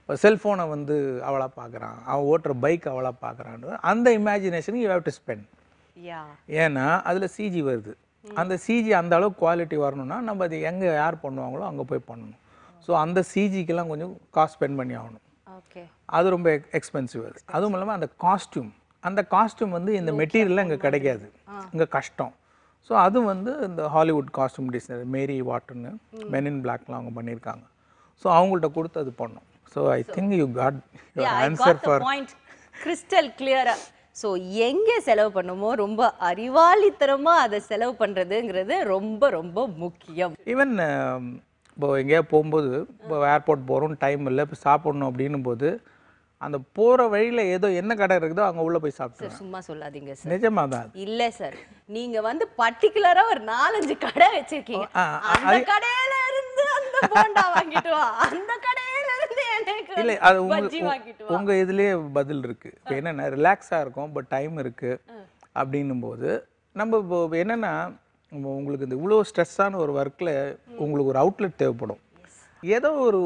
இப்போ செல்ஃபோனை வந்து அவளாக பார்க்குறான் அவன் ஓட்டுற பைக் அவளாக பார்க்குறான்னு அந்த இமேஜினேஷனுக்கு யூ ஹேவ் டு ஸ்பெண்ட் ஏன்னா அதில் சிஜி வருது அந்த சிஜி அந்த அளவுக்கு குவாலிட்டி வரணும்னா நம்ம அது எங்கே யார் பண்ணுவாங்களோ அங்கே போய் பண்ணணும் ஸோ அந்த சிஜிக்கெல்லாம் கொஞ்சம் காஸ்ட் ஸ்பெண்ட் பண்ணி ஆகணும் அது ரொம்ப எக்ஸ்பென்சிவ் அது அதுவும் இல்லாமல் அந்த காஸ்ட்யூம் அந்த காஸ்ட்யூம் வந்து இந்த மெட்டீரியல்லாம் இங்கே கிடைக்காது இங்கே கஷ்டம் ஸோ அது வந்து இந்த ஹாலிவுட் காஸ்ட்யூம் டிசைனர் மேரி வாட்டர்னு மென் இன் பிளாக்லாம் அவங்க பண்ணியிருக்காங்க ஸோ அவங்கள்ட்ட கொடுத்து அது பண்ணோம் so I think you got answer for crystal கிளியராக ஸோ எங்கே செலவு பண்ணுமோ ரொம்ப அறிவாளித்தனமாக அதை செலவு பண்ணுறதுங்கிறது ரொம்ப ரொம்ப முக்கியம் ஈவன் um, இப்போ எங்கேயா போகும்போது இப்போ ஏர்போர்ட் போகிறோம் டைம் இல்லை இப்போ சாப்பிட்ணும் அப்படின்னும் போது அந்த போகிற வழியில் ஏதோ என்ன கடை இருக்குதோ அங்கே உள்ளே போய் சாப்பிட்டு சும்மா சொல்லாதீங்க சார் நிஜமா தான் இல்லை சார் நீங்கள் வந்து பர்டிகுலராக ஒரு நாலஞ்சு கடை வச்சிருக்கீங்க அந்த கடையில இருந்து அந்த போண்டா வாங்கிட்டு வா அந்த கடை இல்லை அது உங்க உங்க இதுலயே பதில் இருக்கு இப்போ என்னன்னா ரிலாக்ஸாக இருக்கும் பட் டைம் இருக்கு அப்படின்னும் போது நம்ம இப்போ என்னன்னா உங்களுக்கு இந்த இவ்வளோ ஸ்ட்ரெஸ்ஸான ஒரு ஒர்க்கில் உங்களுக்கு ஒரு அவுட்லெட் தேவைப்படும் ஏதோ ஒரு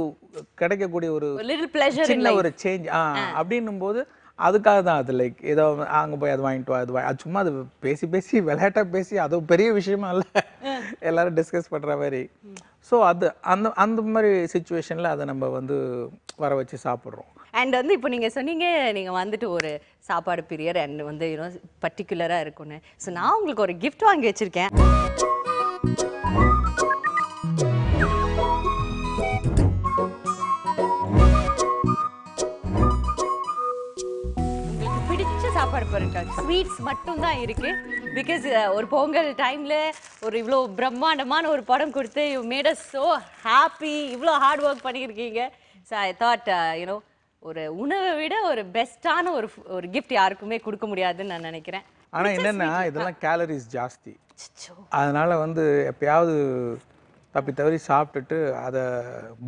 கிடைக்கக்கூடிய ஒரு சின்ன ஒரு சேஞ்ச் ஆ அப்படின்னும் போது அதுக்காக தான் அது லைக் ஏதோ அங்கே போய் அது வாங்கிட்டு வா அது வா சும்மா அது பேசி பேசி விளையாட்டாக பேசி அது பெரிய விஷயமா இல்லை எல்லாரும் டிஸ்கஸ் பண்ணுற மாதிரி ஸோ அது அந்த அந்த மாதிரி சுச்சுவேஷனில் அதை நம்ம வந்து வர வச்சு சாப்பிட்றோம் அண்ட் வந்து இப்போ நீங்கள் சொன்னீங்க நீங்கள் வந்துட்டு ஒரு சாப்பாடு பிரியர் அண்ட் வந்து இன்னும் பர்டிகுலராக இருக்கும்னு ஸோ நான் உங்களுக்கு ஒரு கிஃப்ட் வாங்கி வச்சுருக்கேன் உங்களுக்கு சாப்பாடு பொருட்கள் மட்டும்தான் இருக்குது பிகாஸ் ஒரு பொங்கல் டைமில் ஒரு இவ்வளோ பிரம்மாண்டமான ஒரு படம் கொடுத்து you made us so happy இவ்வளோ ஹார்ட் ஒர்க் பண்ணியிருக்கீங்க ஸோ ஐ தாட் யூனோ ஒரு உணவை விட ஒரு பெஸ்ட்டான ஒரு ஒரு கிஃப்ட் யாருக்குமே கொடுக்க முடியாதுன்னு நான் நினைக்கிறேன் ஆனால் என்னென்னா இதெல்லாம் கேலரிஸ் ஜாஸ்தி அதனால் வந்து எப்பயாவது தப்பி தவறி சாப்பிட்டுட்டு அதை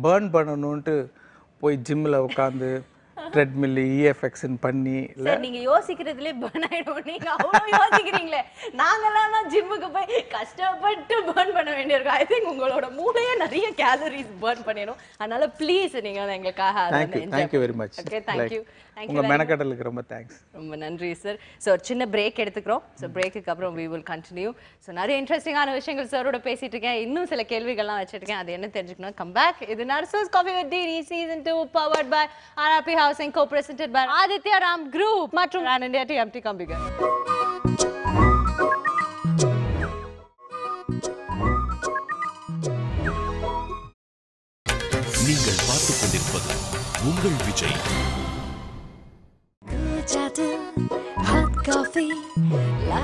பேர்ன் பண்ணணுன்ட்டு போய் ஜிம்மில் உட்காந்து ட்ரெட்மில் இஎஃப்எக்ஸ்ன்னு e பண்ணி இல்லை நீங்கள் யோசிக்கிறதுலே பர்ன் ஆகிடும் நீங்கள் அவ்வளோ யோசிக்கிறீங்களே நாங்கள்லாம் தான் ஜிம்முக்கு போய் கஷ்டப்பட்டு பர்ன் பண்ண வேண்டியிருக்கோம் ஐ திங்க் உங்களோட மூளையே நிறைய கேலரிஸ் பர்ன் பண்ணிடும் அதனால ப்ளீஸ் நீங்கள் எங்களுக்காக thank you very much okay thank you உங்கள் மெனக்கடலுக்கு ரொம்ப தேங்க்ஸ் ரொம்ப நன்றி சார் ஸோ சின்ன பிரேக் எடுத்துக்கிறோம் ஸோ பிரேக்குக்கு அப்புறம் வி வில் கண்டினியூ ஸோ நிறைய இன்ட்ரெஸ்டிங்கான விஷயங்கள் சாரோட பேசிட்டு இருக்கேன் இன்னும் சில கேள்விகள்லாம் வச்சிருக்கேன் அது என்ன தெரிஞ்சுக்கணும் கம் பேக் இது nurses coffee with DD season two powered by RRB housing co presented by Aditya Ram group மற்றும் நான் இந்தியா டிஎம்டி கம்பிகர் நீங்கள் பார்த்துக் கொண்டிருப்பது உங்கள் விஜய் coffee.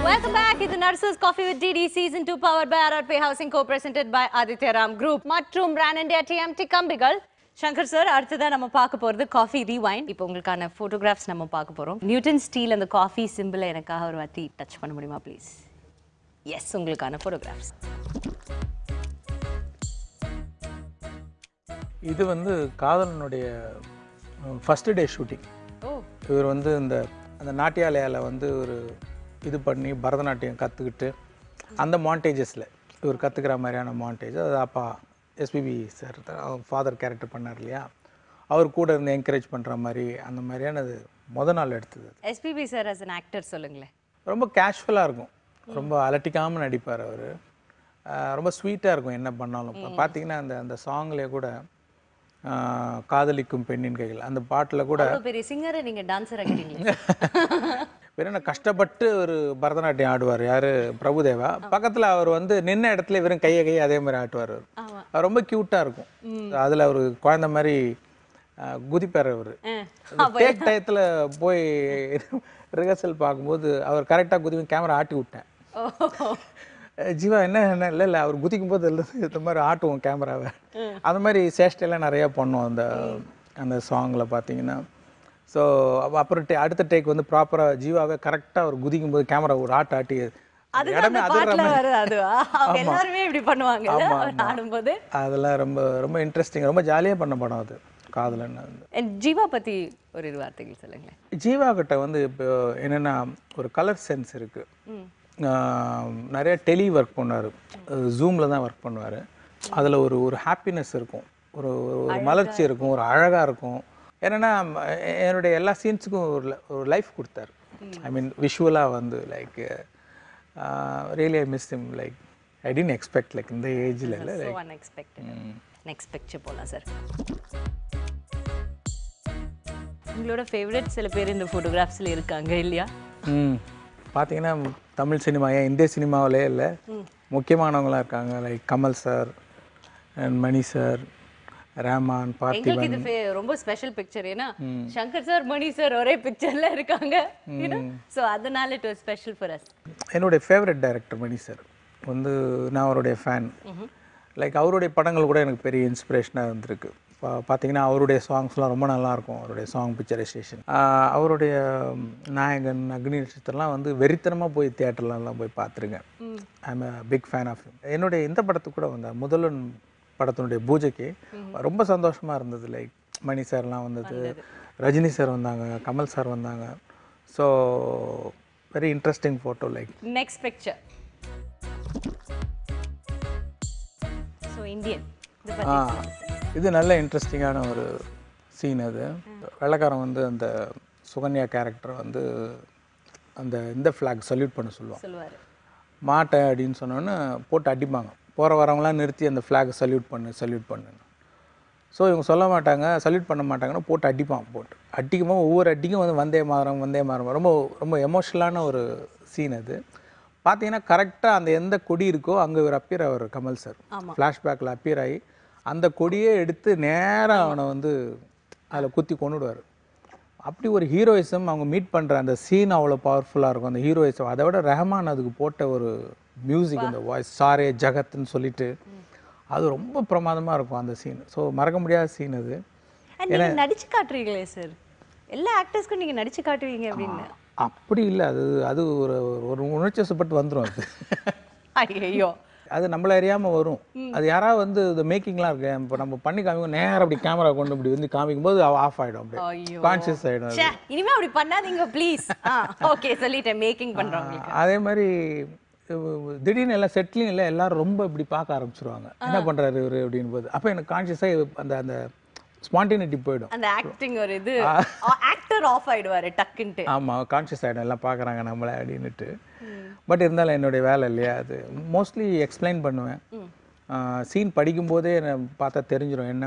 Welcome இது nurses coffee with DD season two power by RRB housing co presented by Aditya Ram group மற்றும் brand India TMT கம்பிகள் சங்கர் சார் அடுத்ததான் நம்ம பார்க்க போகிறது காஃபி ரீவைன் இப்போ உங்களுக்கான ஃபோட்டோகிராஃப்ஸ் நம்ம பார்க்க போகிறோம் நியூட்டன் ஸ்டீல் அந்த காஃபி சிம்பிளை எனக்காக ஒரு வாட்டி டச் பண்ண முடியுமா ப்ளீஸ் எஸ் உங்களுக்கான ஃபோட்டோகிராஃப்ஸ் இது வந்து காதலனுடைய ஃபஸ்ட்டு டே ஷூட்டிங் இவர் வந்து இந்த அந்த நாட்டியாலயாவில் வந்து ஒரு இது பண்ணி பரதநாட்டியம் கற்றுக்கிட்டு அந்த மாண்டேஜஸில் இவர் கற்றுக்கிற மாதிரியான மாண்டேஜ் அது அப்பா எஸ்பிபி சார் அவர் ஃபாதர் கேரக்டர் பண்ணார் இல்லையா அவர் கூட இருந்து என்கரேஜ் பண்ணுற மாதிரி அந்த மாதிரியானது மொதல் நாள் எடுத்தது SPB sir as an actor சொல்லுங்களேன் ரொம்ப கேஷுவலாக இருக்கும் ரொம்ப அலட்டிக்காமல் நடிப்பார் அவர் ரொம்ப ஸ்வீட்டாக இருக்கும் என்ன பண்ணாலும் பார்த்தீங்கன்னா அந்த அந்த சாங்லேயே கூட காதலிக்கும் பெண்ணின் கைகள் அந்த பாட்டில் கூட பெரிய சிங்கரை நீங்கள் டான்ஸர் ஆகிட்டீங்க வெறும் கஷ்டப்பட்டு ஒரு பரதநாட்டியம் ஆடுவார் யார் பிரபுதேவா பக்கத்தில் அவர் வந்து நின்ன இடத்துல வெறும் கையை கையை அதே மாதிரி ஆட்டுவார் அவர் ரொம்ப க்யூட்டாக இருக்கும் அதில் அவர் குழந்த மாதிரி குதிப்பார் அவர் டேக் டயத்தில் போய் ரிஹர்சல் பார்க்கும்போது அவர் கரெக்டாக குதிவும் கேமரா ஆட்டி விட்டேன் ஜீவா என்ன என்ன இல்லை இல்லை அவர் குதிக்கும் போது இந்த மாதிரி ஆட்டுவோம் கேமராவை அந்த மாதிரி சேஷ்டையெல்லாம் நிறையா பண்ணுவோம் அந்த அந்த சாங்கில் பார்த்தீங்கன்னா ஸோ அப்புறம் டே அடுத்த டேக் வந்து ப்ராப்பராக ஜீவாவே கரெக்டாக அவர் குதிக்கும் போது கேமரா ஒரு ஆட்டு ஆட்டி அதெல்லாம் ரொம்ப ரொம்ப ரொம்ப ஜாலியாக ஜீவா பற்றி ஒரு வார்த்தைகள் சொல்லுங்களேன் ஜீவா வந்து இப்போ என்னென்னா ஒரு கலர் சென்ஸ் இருக்குது நிறையா டெலி ஒர்க் பண்ணார் ஜூமில் தான் ஒர்க் பண்ணுவார் அதில் ஒரு ஒரு ஹாப்பினஸ் இருக்கும் ஒரு ஒரு மலர்ச்சி இருக்கும் ஒரு அழகாக இருக்கும் என்னென்னா என்னுடைய எல்லா சீன்ஸுக்கும் ஒரு ஒரு லைஃப் கொடுத்தாரு ஐ மீன் விஷுவலாக வந்து like really I miss him like I tend expect like இந்த ஏஜில் இல்லை லைக் நெக்ஸ்ட் போகலாம் சார் உங்களோட ஃபேவரட் சில பேர் இந்த ஃபோட்டோகிராஃப்ஸில் இருக்காங்க இல்லையா ம் பார்த்தீங்கன்னா தமிழ் சினிமா ஏன் இந்திய சினிமாவிலே இல்லை முக்கியமானவங்களாம் இருக்காங்க like Kamal sir and Mani sir ரேமான் பார்த்திபன் இது ரொம்ப ஸ்பெஷல் பிக்சர் ஏன்னா சங்கர் சார் மணி சார் ஒரே பிக்சர்ல இருக்காங்க ஸோ அதனால it was special for us என்னுடைய ஃபேவரட் டைரக்டர் மணி சார் வந்து நான் அவருடைய ஃபேன் லைக் அவருடைய படங்கள் கூட எனக்கு பெரிய இன்ஸ்பிரேஷனாக இருந்திருக்கு பார்த்தீங்கன்னா அவருடைய சாங்ஸ்லாம் ரொம்ப நல்லாயிருக்கும் அவருடைய சாங் பிக்சரைசேஷன் அவருடைய நாயகன் அக்னி நட்சத்திரம்லாம் வந்து வெறித்தனமாக போய் தியேட்டர்லாம் போய் பார்த்துருக்கேன் I am big fan of என்னுடைய இந்த படத்துக்கு கூட வந்த முதலன் படத்தினுடைய பூஜைக்கு ரொம்ப சந்தோஷமாக இருந்தது லைக் மணி சார்லாம் வந்தது ரஜினி சார் வந்தாங்க கமல் சார் வந்தாங்க so very interesting photo like next picture so Indian இது நல்ல இன்ட்ரெஸ்டிங்கான ஒரு சீன் அது வெள்ளக்காரன் வந்து அந்த சுகன்யா கேரக்டர் வந்து அந்த இந்த ஃப்ளாக் சல்யூட் பண்ண சொல்லுவான் மாட்டை அப்படின்னு சொன்னோன்னே போட்டு அடிப்பாங்க போகிற வரவங்களாம் நிறுத்தி அந்த ஃப்ளாகை சல்யூட் பண்ணு சல்யூட் பண்ணு ஸோ இவங்க சொல்ல மாட்டாங்க சல்யூட் பண்ண மாட்டாங்கன்னா போட்டு அடிப்பான் போட்டு அடிக்கும் போது ஒவ்வொரு அடிக்கும் வந்து வந்தே மாறும் வந்தே மாறும் ரொம்ப ரொம்ப எமோஷனலான ஒரு சீன் அது பார்த்தீங்கன்னா கரெக்டாக அந்த எந்த கொடி இருக்கோ அங்கே இவர் அப்பியர் அவர் கமல் சார் ஃப்ளாஷ்பேக்கில் அப்பியர் ஆகி அந்த கொடியே எடுத்து நேராக அவனை வந்து அதில் குத்தி கொண்டுடுவார் அப்படி ஒரு ஹீரோயிசம் அவங்க மீட் பண்ணுற அந்த சீன் அவ்வளோ பவர்ஃபுல்லாக இருக்கும் அந்த ஹீரோயிசம் அதை விட ரஹமான் அதுக்கு போட்ட ஒரு மியூசிக் அந்த வாய்ஸ் சாரே ஜகத்னு சொல்லிட்டு அது ரொம்ப பிரமாதமாக இருக்கும் அந்த சீன் ஸோ மறக்க முடியாத சீன் அது நடிச்சு காட்டுறீங்களே சார் எல்லா ஆக்டர்ஸ்க்கும் நீங்கள் நடிச்சு காட்டுவீங்க அப்படின்னு அப்படி இல்லை அது அது ஒரு ஒரு உணர்ச்சி வசப்பட்டு வந்துடும் அது ஐயோ அது நம்மள அறியாமல் வரும் அது யாராவது வந்து இந்த மேக்கிங்லாம் இருக்கு இப்போ நம்ம பண்ணி காமிக்கும் நேரம் அப்படி கேமரா கொண்டு இப்படி வந்து காமிக்கும் போது ஆஃப் ஆகிடும் அப்படி கான்ஷியஸ் ஆகிடும் இனிமே அப்படி பண்ணாதீங்க ப்ளீஸ் ஓகே சொல்லிட்டேன் மேக்கிங் பண்ணுறோம் அதே மாதிரி திடீர்னு எல்லாம் செட்டிலிங் இல்லை எல்லாரும் ரொம்ப இப்படி பார்க்க ஆரம்பிச்சிருவாங்க என்ன பண்ணுறாரு இவர் அப்படின்னு போது அப்போ எனக்கு கான்சியஸாக அந்த அந்த ஸ்பான்டினிட்டி போயிடும் அந்த ஆக்டிங் ஒரு இது ஆக்டர் ஆஃப் ஆயிடுவாரு டக்குன்ட்டு ஆமாம் கான்ஷியஸ் ஆகிடும் எல்லாம் பார்க்குறாங்க நம்மளை அப்படின்ட்டு பட் இருந்தாலும் என்னுடைய வேலை இல்லையா அது மோஸ்ட்லி எக்ஸ்பிளைன் பண்ணுவேன் சீன் படிக்கும்போதே என்னை பார்த்தா தெரிஞ்சிடும் என்ன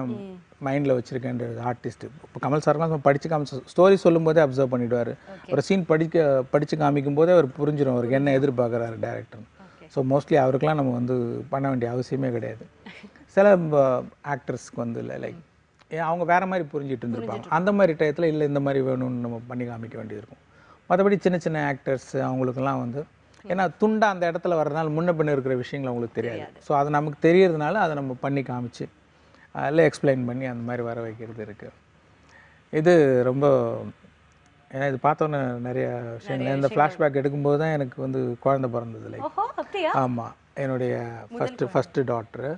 மைண்டில் வச்சுருக்கேன்ற ஆர்டிஸ்ட் இப்போ கமல் சார்லாம் படித்து காமிச்ச ஸ்டோரி சொல்லும்போதே அப்சர்வ் பண்ணிவிடுவார் ஒரு சீன் படிக்க படித்து காமிக்கும் போதே அவர் புரிஞ்சிடும் அவருக்கு என்ன எதிர்பார்க்குறாரு டேரக்டர் ஸோ மோஸ்ட்லி அவருக்கெலாம் நம்ம வந்து பண்ண வேண்டிய அவசியமே கிடையாது சில ஆக்டர்ஸ்க்கு வந்து இல்லை லைக் அவங்க வேறு மாதிரி புரிஞ்சிட்டு இருந்திருப்பாங்க அந்த மாதிரி டயத்தில் இல்லை இந்த மாதிரி வேணும்னு நம்ம பண்ணி காமிக்க வேண்டியது இருக்கும் மற்றபடி சின்ன சின்ன ஆக்டர்ஸ் அவங்களுக்குலாம் வந்து ஏன்னா துண்டா அந்த இடத்துல வர்றதுனால முன்ன பின்ன இருக்கிற விஷயங்கள் அவங்களுக்கு தெரியாது ஸோ அது நமக்கு தெரியறதுனால அதை நம்ம பண்ணி காமிச்சு அதில் எக்ஸ்பிளைன் பண்ணி அந்த மாதிரி வர வைக்கிறது இருக்குது இது ரொம்ப ஏன்னா இது பார்த்தோன்னே நிறைய விஷயங்கள் இந்த ஃப்ளாஷ்பேக் எடுக்கும்போது தான் எனக்கு வந்து குழந்தை பிறந்தது லைக் ஆமாம் என்னுடைய ஃபஸ்ட்டு ஃபஸ்ட்டு டாக்டரு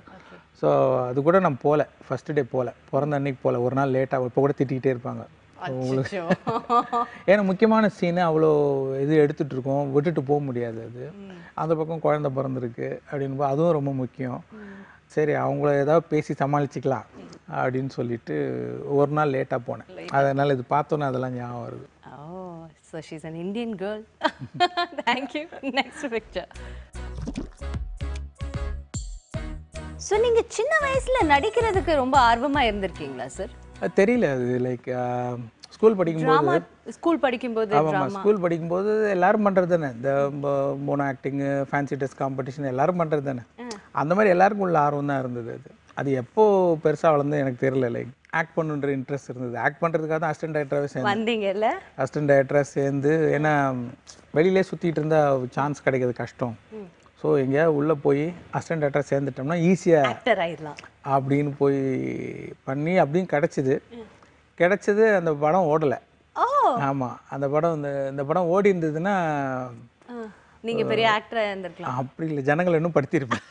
ஸோ அது கூட நான் போகல ஃபஸ்ட்டு டே போகல பிறந்த அன்னைக்கு போகல ஒரு நாள் லேட்டாக இப்போ கூட திட்டிக்கிட்டே இருப்பாங்க உங்களுக்கு ஏன்னா முக்கியமான சீனு அவ்வளோ இது எடுத்துகிட்டு இருக்கோம் விட்டுட்டு போக முடியாது அது அந்த பக்கம் குழந்த பிறந்திருக்கு அப்படின்னு அதுவும் ரொம்ப முக்கியம் சரி அவங்கள ஏதாவது பேசி சமாளிச்சிக்கலாம் அப்படின்னு சொல்லிட்டு ஒரு நாள் லேட்டாக போனேன் அதனால் இது பார்த்தோன்னே அதெல்லாம் ஞாபகம் வருது oh so she's an Indian girl thank you next picture so நீங்கள் சின்ன வயசில் நடிக்கிறதுக்கு ரொம்ப ஆர்வமாக இருந்திருக்கீங்களா சார் தெரியல அது லைக் ஸ்கூல் படிக்கும்போது ஸ்கூல் படிக்கும்போது ஆமாம் ஸ்கூல் படிக்கும்போது எல்லாரும் பண்ணுறது தானே இந்த mono acting fancy dress competition எல்லாரும் பண்ணுறது தானே அந்த மாதிரி எல்லாருக்கும் உள்ள ஆர்வம் தான் இருந்தது அது அது எப்போ பெருசாக வளர்ந்து எனக்கு தெரியல லைக் ஆக்ட் பண்ணுன்ற இன்ட்ரெஸ்ட் இருந்தது ஆக்ட் பண்ணுறதுக்காக தான் அசிஸ்டன்ட் டேரக்டராக சேர்ந்து வந்தீங்கல்ல அசிஸ்டன்ட் டேரக்டராக சேர்ந்து ஏன்னா வெளியிலே சுற்றிட்டு இருந்தால் சான்ஸ் கிடைக்கிறது கஷ்டம் ஸோ எங்கேயாவது உள்ளே போய் அசிஸ்டன்ட் டேரக்டர் சேர்ந்துட்டோம்னா ஈஸியாக ஆகிடலாம் அப்படின்னு போய் பண்ணி அப்படின்னு கிடச்சிது கிடச்சது அந்த படம் ஓடலை ஆமாம் அந்த படம் இந்த இந்த படம் ஓடி இருந்ததுன்னா நீங்கள் பெரிய ஆக்டராக இருந்திருக்கலாம் அப்படி இல்லை ஜனங்கள் இன்னும் படுத்தியிருப்பேன்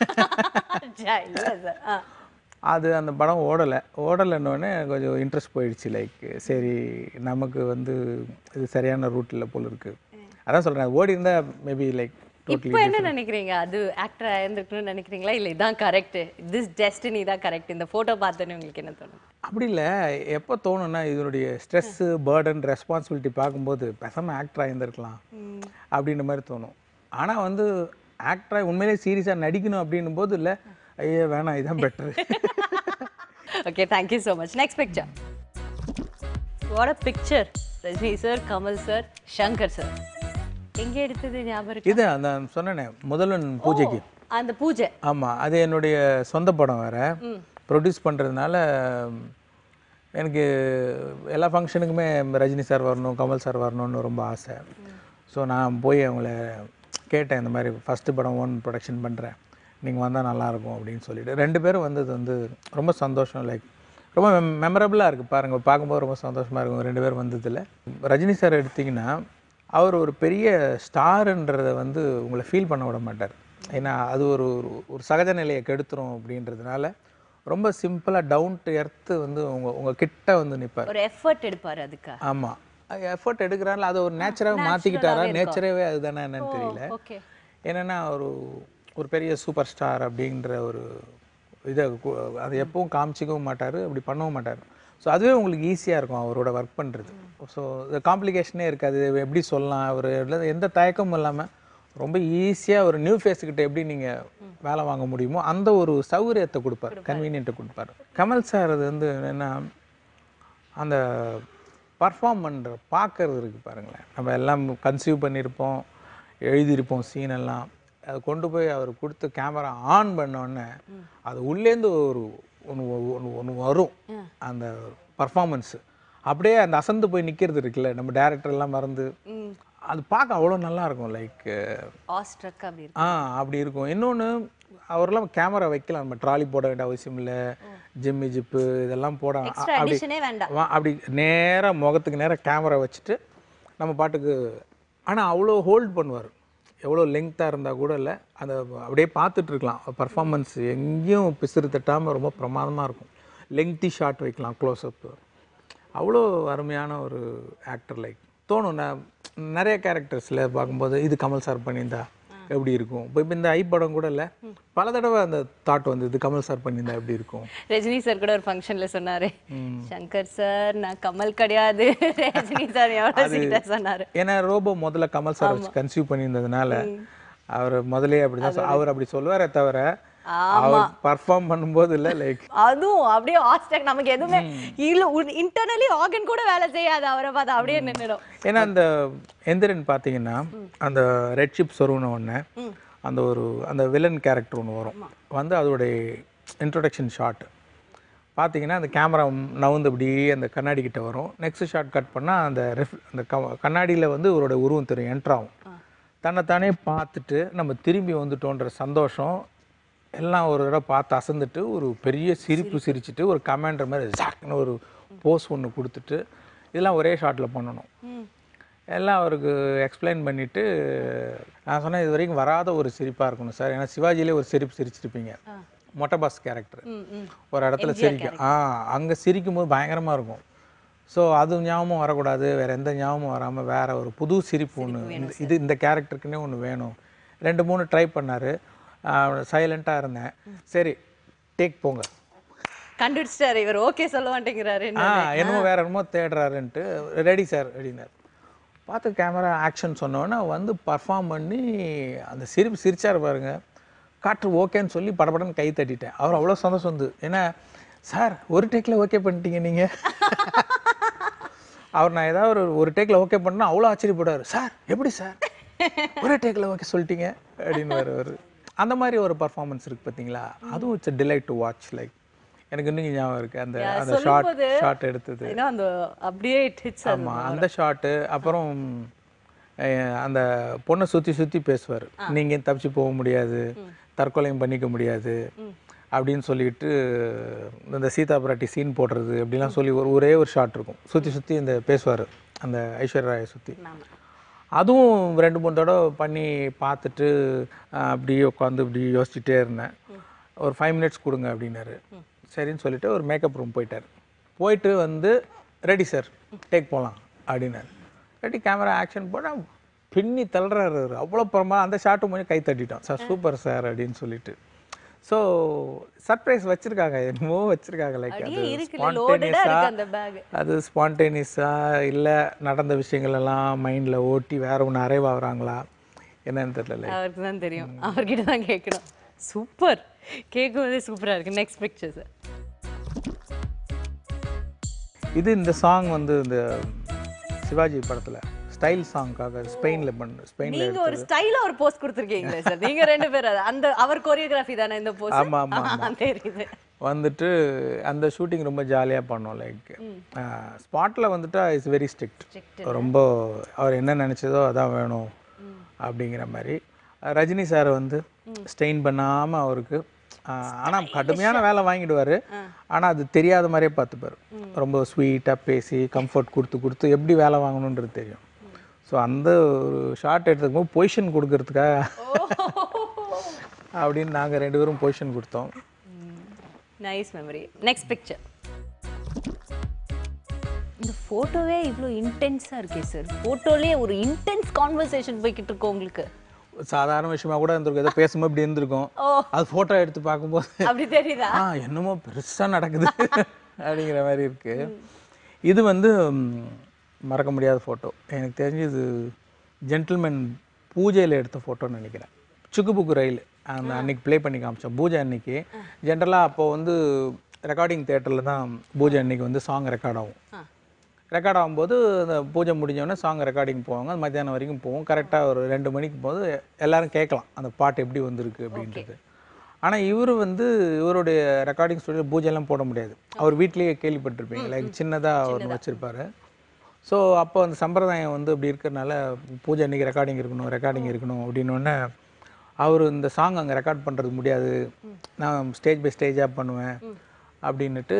அது அந்த படம் ஓடலை ஓடலைன்னொடனே கொஞ்சம் இன்ட்ரெஸ்ட் போயிடுச்சு லைக் சரி நமக்கு வந்து இது சரியான ரூட்டில் போல் இருக்குது அதான் சொல்கிறேன் ஓடி இருந்தால் மேபி லைக் இப்போ என்ன நினைக்கிறீங்க அது ஆக்டர் ஆயிருந்துருக்கணும்னு நினைக்கிறீங்களா இல்லை இதான் கரெக்ட் திஸ் டெஸ்டினி தான் கரெக்ட் இந்த ஃபோட்டோ பார்த்தோன்னு உங்களுக்கு என்ன தோணும் அப்படி இல்லை எப்போ தோணுன்னா இதனுடைய ஸ்ட்ரெஸ்ஸு பேர்டன் ரெஸ்பான்சிபிலிட்டி பார்க்கும்போது பெசாமல் ஆக்டர் ஆயிருந்துருக்கலாம் அப்படின்ற மாதிரி தோணும் ஆனால் வந்து ஆக்டராக உண்மையிலே சீரியஸாக நடிக்கணும் அப்படின்னும் போது இல்லை ஐயோ வேணாம் இதுதான் better okay thank you so much next picture what a picture Rajini sir Kamal sir Shankar sir எங்கே எடுத்தது ஞாபகம் இது அந்த சொன்னேனே முதல்வன் பூஜைக்கு அந்த பூஜை ஆமாம் அது என்னுடைய சொந்த படம் வேறு ப்ரொடியூஸ் பண்ணுறதுனால எனக்கு எல்லா ஃபங்க்ஷனுக்குமே ரஜினி சார் வரணும் கமல் சார் வரணும்னு ரொம்ப ஆசை ஸோ நான் போய் அவங்கள கேட்டேன் இந்த மாதிரி ஃபஸ்ட்டு படம் ஓன் ப்ரொடக்ஷன் பண்ணுறேன் நீங்கள் வந்தால் நல்லாயிருக்கும் அப்படின்னு சொல்லிட்டு ரெண்டு பேரும் வந்தது வந்து ரொம்ப சந்தோஷம் லைக் ரொம்ப மெமரபுளாக இருக்குது பாருங்கள் பார்க்கும்போது ரொம்ப சந்தோஷமாக இருக்கும் ரெண்டு பேர் வந்ததில் ரஜினி சார் எடுத்திங்கன்னா அவர் ஒரு பெரிய ஸ்டாருன்றதை வந்து உங்களை ஃபீல் பண்ண விட மாட்டார் ஏன்னா அது ஒரு ஒரு சகஜ நிலையை கெடுத்துரும் அப்படின்றதுனால ரொம்ப சிம்பிளாக டவுன் டு எர்த்து வந்து உங்கள் உங்கள் கிட்ட வந்து நிற்பார் ஒரு எஃபர்ட் எடுப்பார் அதுக்கு ஆமாம் எஃபர்ட் எடுக்கிறாரில்ல அதை ஒரு நேச்சராகவே மாற்றிக்கிட்டாரா நேச்சராகவே அதுதானே என்னன்னு தெரியல என்னென்னா ஒரு ஒரு பெரிய சூப்பர் ஸ்டார் அப்படின்ற ஒரு இதை அதை எப்பவும் காமிச்சிக்கவும் மாட்டார் அப்படி பண்ணவும் மாட்டார் ஸோ அதுவே உங்களுக்கு ஈஸியாக இருக்கும் அவரோட ஒர்க் பண்ணுறது ஸோ காம்ப்ளிகேஷனே இருக்காது எப்படி சொல்லலாம் ஒரு எந்த தயக்கமும் இல்லாமல் ரொம்ப ஈஸியாக ஒரு நியூ ஃபேஸுக்கிட்ட எப்படி நீங்கள் வேலை வாங்க முடியுமோ அந்த ஒரு சௌகரியத்தை கொடுப்பார் கன்வீனியன்ட்டை கொடுப்பார் கமல் சார் அது வந்து என்ன அந்த பர்ஃபார்ம் பண்ணுற பார்க்கறது இருக்குது பாருங்களேன் நம்ம எல்லாம் கன்சியூவ் பண்ணியிருப்போம் எழுதியிருப்போம் சீன் எல்லாம் அதை கொண்டு போய் அவர் கொடுத்து கேமரா ஆன் பண்ணோடனே அது உள்ளேருந்து ஒரு ஒன்று ஒன்று ஒன்று வரும் அந்த பர்ஃபார்மன்ஸு அப்படியே அந்த அசந்து போய் நிற்கிறது இருக்குல்ல நம்ம டேரக்டர் எல்லாம் மறந்து அது பார்க்க அவ்வளோ நல்லா இருக்கும் லைக் ஆ அப்படி இருக்கும் இன்னொன்று அவரெல்லாம் கேமரா வைக்கலாம் நம்ம ட்ராலி போட வேண்டிய அவசியம் இல்லை ஜிம்மி ஜிப்பு இதெல்லாம் போட அப்படி அப்படி நேராக முகத்துக்கு நேராக கேமரா வச்சுட்டு நம்ம பாட்டுக்கு ஆனால் அவ்வளோ ஹோல்ட் பண்ணுவார் எவ்வளோ லெங்க்த்தாக இருந்தால் கூட இல்லை அந்த அப்படியே பார்த்துட்ருக்கலாம் பர்ஃபார்மன்ஸ் எங்கேயும் பிசுறு தட்டாமல் ரொம்ப பிரமாதமாக இருக்கும் லெங்க்தி ஷாட் வைக்கலாம் அப்பு அவ்வளோ அருமையான ஒரு ஆக்டர் லைக் தோணும் நான் நிறைய கேரக்டர்ஸில் பார்க்கும்போது இது கமல் சார் பண்ணியிருந்தா எப்படி இருக்கும் இப்போ இப்போ இந்த ஐ படம் கூட இல்லை பல தடவை அந்த தாட் வந்து இது கமல் சார் பண்ணியிருந்தா எப்படி இருக்கும் ரஜினி சார் கூட ஒரு ஃபங்க்ஷனில் சொன்னார் சங்கர் சார் நான் கமல் கிடையாது ரஜினி சார் சொன்னார் ஏன்னா ரோபோ முதல்ல கமல் சார் வச்சு கன்சியூவ் பண்ணியிருந்ததுனால அவர் முதலே அப்படி அவர் அப்படி சொல்லுவாரே தவிர அவர் பர்ஃபார்ம் பண்ணும்போது இல்லை லைக் அதுவும் அப்படியே ஆஸ்டாக் நமக்கு எதுவுமே இல்லை இன்டர்னலி ஆர்கன் கூட வேலை செய்யாது அவரை பார்த்து அப்படியே நின்றுடும் ஏன்னா அந்த எந்திரன் பார்த்தீங்கன்னா அந்த ரெட் ஷிப் சொருன்னு ஒன்று அந்த ஒரு அந்த வில்லன் கேரக்டர் ஒன்று வரும் வந்து அதோடைய இன்ட்ரொடக்ஷன் ஷாட் பார்த்தீங்கன்னா அந்த கேமரா நவுந்து அப்படியே அந்த கண்ணாடி கிட்ட வரும் நெக்ஸ்ட் ஷார்ட் கட் பண்ணால் அந்த ரெஃப் அந்த கண்ணாடியில் வந்து இவரோட உருவம் தெரியும் என்ட்ராகும் தன்னைத்தானே பார்த்துட்டு நம்ம திரும்பி வந்துட்டோன்ற சந்தோஷம் எல்லாம் ஒரு தடவை பார்த்து அசந்துட்டு ஒரு பெரிய சிரிப்பு சிரிச்சுட்டு ஒரு கமாண்டர் மாதிரி ஜாக்னு ஒரு போஸ் ஒன்று கொடுத்துட்டு இதெல்லாம் ஒரே ஷாட்டில் பண்ணணும் எல்லாம் அவருக்கு எக்ஸ்பிளைன் பண்ணிவிட்டு நான் சொன்னேன் இது வரைக்கும் வராத ஒரு சிரிப்பாக இருக்கணும் சார் ஏன்னா சிவாஜிலே ஒரு சிரிப்பு சிரிச்சிருப்பீங்க மொட்டை பாஸ் கேரக்டர் ஒரு இடத்துல சிரிக்கும் ஆ அங்கே சிரிக்கும் போது பயங்கரமாக இருக்கும் ஸோ அது ஞாபகமும் வரக்கூடாது வேறு எந்த ஞாபகமும் வராமல் வேறு ஒரு புது சிரிப்பு ஒன்று இது இந்த கேரக்டருக்குன்னே ஒன்று வேணும் ரெண்டு மூணு ட்ரை பண்ணார் சைலண்ட்டாக இருந்தேன் சரி டேக் போங்க கண்டுபிடிச்சிட்டாரு இவர் ஓகே சொல்ல மாட்டேங்கிறாரு என்னமோ வேற என்னமோ தேடுறாருன்ட்டு ரெடி சார் ரெடினார் பார்த்து கேமரா ஆக்ஷன் சொன்னோன்னே வந்து பர்ஃபார்ம் பண்ணி அந்த சிரிப்பு சிரிச்சார் பாருங்க காற்று ஓகேன்னு சொல்லி படப்படன்னு கை தட்டிட்டேன் அவர் அவ்வளோ சந்தோஷம் வந்து ஏன்னா சார் ஒரு டேக்கில் ஓகே பண்ணிட்டீங்க நீங்கள் அவர் நான் ஏதாவது ஒரு ஒரு டேக்கில் ஓகே பண்ணேன்னா அவ்வளோ ஆச்சரியப்படுவார் சார் எப்படி சார் ஒரே டேக்கில் ஓகே சொல்லிட்டீங்க அப்படின்னு வருவார் அந்த மாதிரி ஒரு பர்ஃபார்மன்ஸ் இருக்குது பார்த்தீங்களா அதுவும் it's delight to watch like எனக்கு இன்னும் ஞாபகம் இருக்குது அந்த அந்த ஷார்ட் ஷார்ட் எடுத்தது அந்த அப்படியே ஆமாம் அந்த ஷார்ட்டு அப்புறம் அந்த பொண்ணை சுற்றி சுற்றி பேசுவார் நீங்கள் தப்பிச்சு போக முடியாது தற்கொலையும் பண்ணிக்க முடியாது அப்படின்னு சொல்லிட்டு இந்த சீதா பராட்டி சீன் போடுறது அப்படிலாம் சொல்லி ஒரு ஒரே ஒரு ஷாட் இருக்கும் சுற்றி சுற்றி இந்த பேசுவார் அந்த ஐஸ்வர்யராயை சுற்றி அதுவும் ரெண்டு மூணு தடவை பண்ணி பார்த்துட்டு அப்படியே உட்காந்து இப்படி யோசிச்சுட்டே இருந்தேன் ஒரு ஃபைவ் மினிட்ஸ் கொடுங்க அப்படின்னாரு சரின்னு சொல்லிட்டு ஒரு மேக்கப் ரூம் போயிட்டார் போயிட்டு வந்து ரெடி சார் டேக் போகலாம் அப்படின்னாரு ரெடி கேமரா ஆக்ஷன் போனால் பின்னி தள்ளுறாரு அவ்வளோ பிரமா அந்த ஷாட்டு மூணு கை தட்டிட்டோம் சார் சூப்பர் சார் அப்படின்னு சொல்லிட்டு ஸோ சர்ப்ரைஸ் வச்சுருக்காங்க என்னமோ வச்சுருக்காங்க லைக் அது அது ஸ்பான்டேனியஸாக இல்லை நடந்த விஷயங்களெல்லாம் மைண்டில் ஓட்டி வேற ஒன்று அரைவாகிறாங்களா என்னன்னு தெரியல அவருக்கு தான் தெரியும் அவர்கிட்ட தான் கேட்கணும் சூப்பர் கேட்கும்போதே சூப்பராக இருக்குது நெக்ஸ்ட் பிக்சர் சார் இது இந்த சாங் வந்து இந்த சிவாஜி படத்தில் ஸ்டைல் சாங்காக ஸ்பெயின்ல பண்ண ஸ்பெயின்ல நீங்க ஒரு ஸ்டைலா ஒரு போஸ்ட் கொடுத்திருக்கீங்க சார் நீங்க ரெண்டு பேர் அந்த அவர் கோரியோகிராஃபி தானே இந்த போஸ்ட் ஆமா ஆமா தெரியுது வந்துட்டு அந்த ஷூட்டிங் ரொம்ப ஜாலியாக பண்ணோம் லைக் ஸ்பாட்டில் வந்துட்டு இஸ் வெரி ஸ்ட்ரிக்ட் ரொம்ப அவர் என்ன நினச்சதோ அதான் வேணும் அப்படிங்கிற மாதிரி ரஜினி சார் வந்து ஸ்டெயின் பண்ணாமல் அவருக்கு ஆனால் கடுமையான வேலை வாங்கிடுவார் ஆனால் அது தெரியாத மாதிரியே பார்த்துப்பார் ரொம்ப ஸ்வீட்டாக பேசி கம்ஃபர்ட் கொடுத்து கொடுத்து எப்படி வேலை வாங்கணுன்றது தெரியும் ஸோ அந்த ஒரு ஷார்ட் போது பொசிஷன் கொடுக்கறதுக்கா அப்படின்னு நாங்கள் ரெண்டு பேரும் பொசிஷன் கொடுத்தோம் நைஸ் மெமரி நெக்ஸ்ட் பிக்சர் இந்த ஃபோட்டோவே இவ்வளோ இன்டென்ஸாக இருக்கே சார் ஃபோட்டோலேயே ஒரு இன்டென்ஸ் கான்வர்சேஷன் போய்கிட்டு இருக்கோம் உங்களுக்கு சாதாரண விஷயமா கூட இருந்திருக்கும் ஏதோ பேசும்போது இப்படி இருந்திருக்கும் அது ஃபோட்டோ எடுத்து பார்க்கும்போது அப்படி தெரியுதா ஆ என்னமோ பெருசாக நடக்குது அப்படிங்கிற மாதிரி இருக்குது இது வந்து மறக்க முடியாத ஃபோட்டோ எனக்கு தெரிஞ்சு இது ஜென்டில்மேன் பூஜையில் எடுத்த ஃபோட்டோன்னு நினைக்கிறேன் சுக்கு புக்கு ரயில் அந்த அன்னைக்கு ப்ளே பண்ணி காமிச்சோம் பூஜை அன்னைக்கு ஜென்ரலாக அப்போது வந்து ரெக்கார்டிங் தேட்டரில் தான் பூஜை அன்னைக்கு வந்து சாங் ரெக்கார்ட் ஆகும் ரெக்கார்ட் ஆகும்போது அந்த பூஜை முடிஞ்சோடனே சாங் ரெக்கார்டிங் போவாங்க அது மத்தியானம் வரைக்கும் போவோம் கரெக்டாக ஒரு ரெண்டு மணிக்கு போது எல்லோரும் கேட்கலாம் அந்த பாட்டு எப்படி வந்திருக்கு அப்படின்றது ஆனால் இவர் வந்து இவருடைய ரெக்கார்டிங் ஸ்டுடியோ பூஜைலாம் போட முடியாது அவர் வீட்லேயே கேள்விப்பட்டிருப்பீங்க லைக் சின்னதாக ஒன்று வச்சுருப்பாரு ஸோ அப்போ அந்த சம்பிரதாயம் வந்து இப்படி இருக்கிறனால பூஜை அன்றைக்கி ரெக்கார்டிங் இருக்கணும் ரெக்கார்டிங் இருக்கணும் அப்படின்னோடனே அவர் இந்த சாங் அங்கே ரெக்கார்ட் பண்ணுறது முடியாது நான் ஸ்டேஜ் பை ஸ்டேஜாக பண்ணுவேன் அப்படின்ட்டு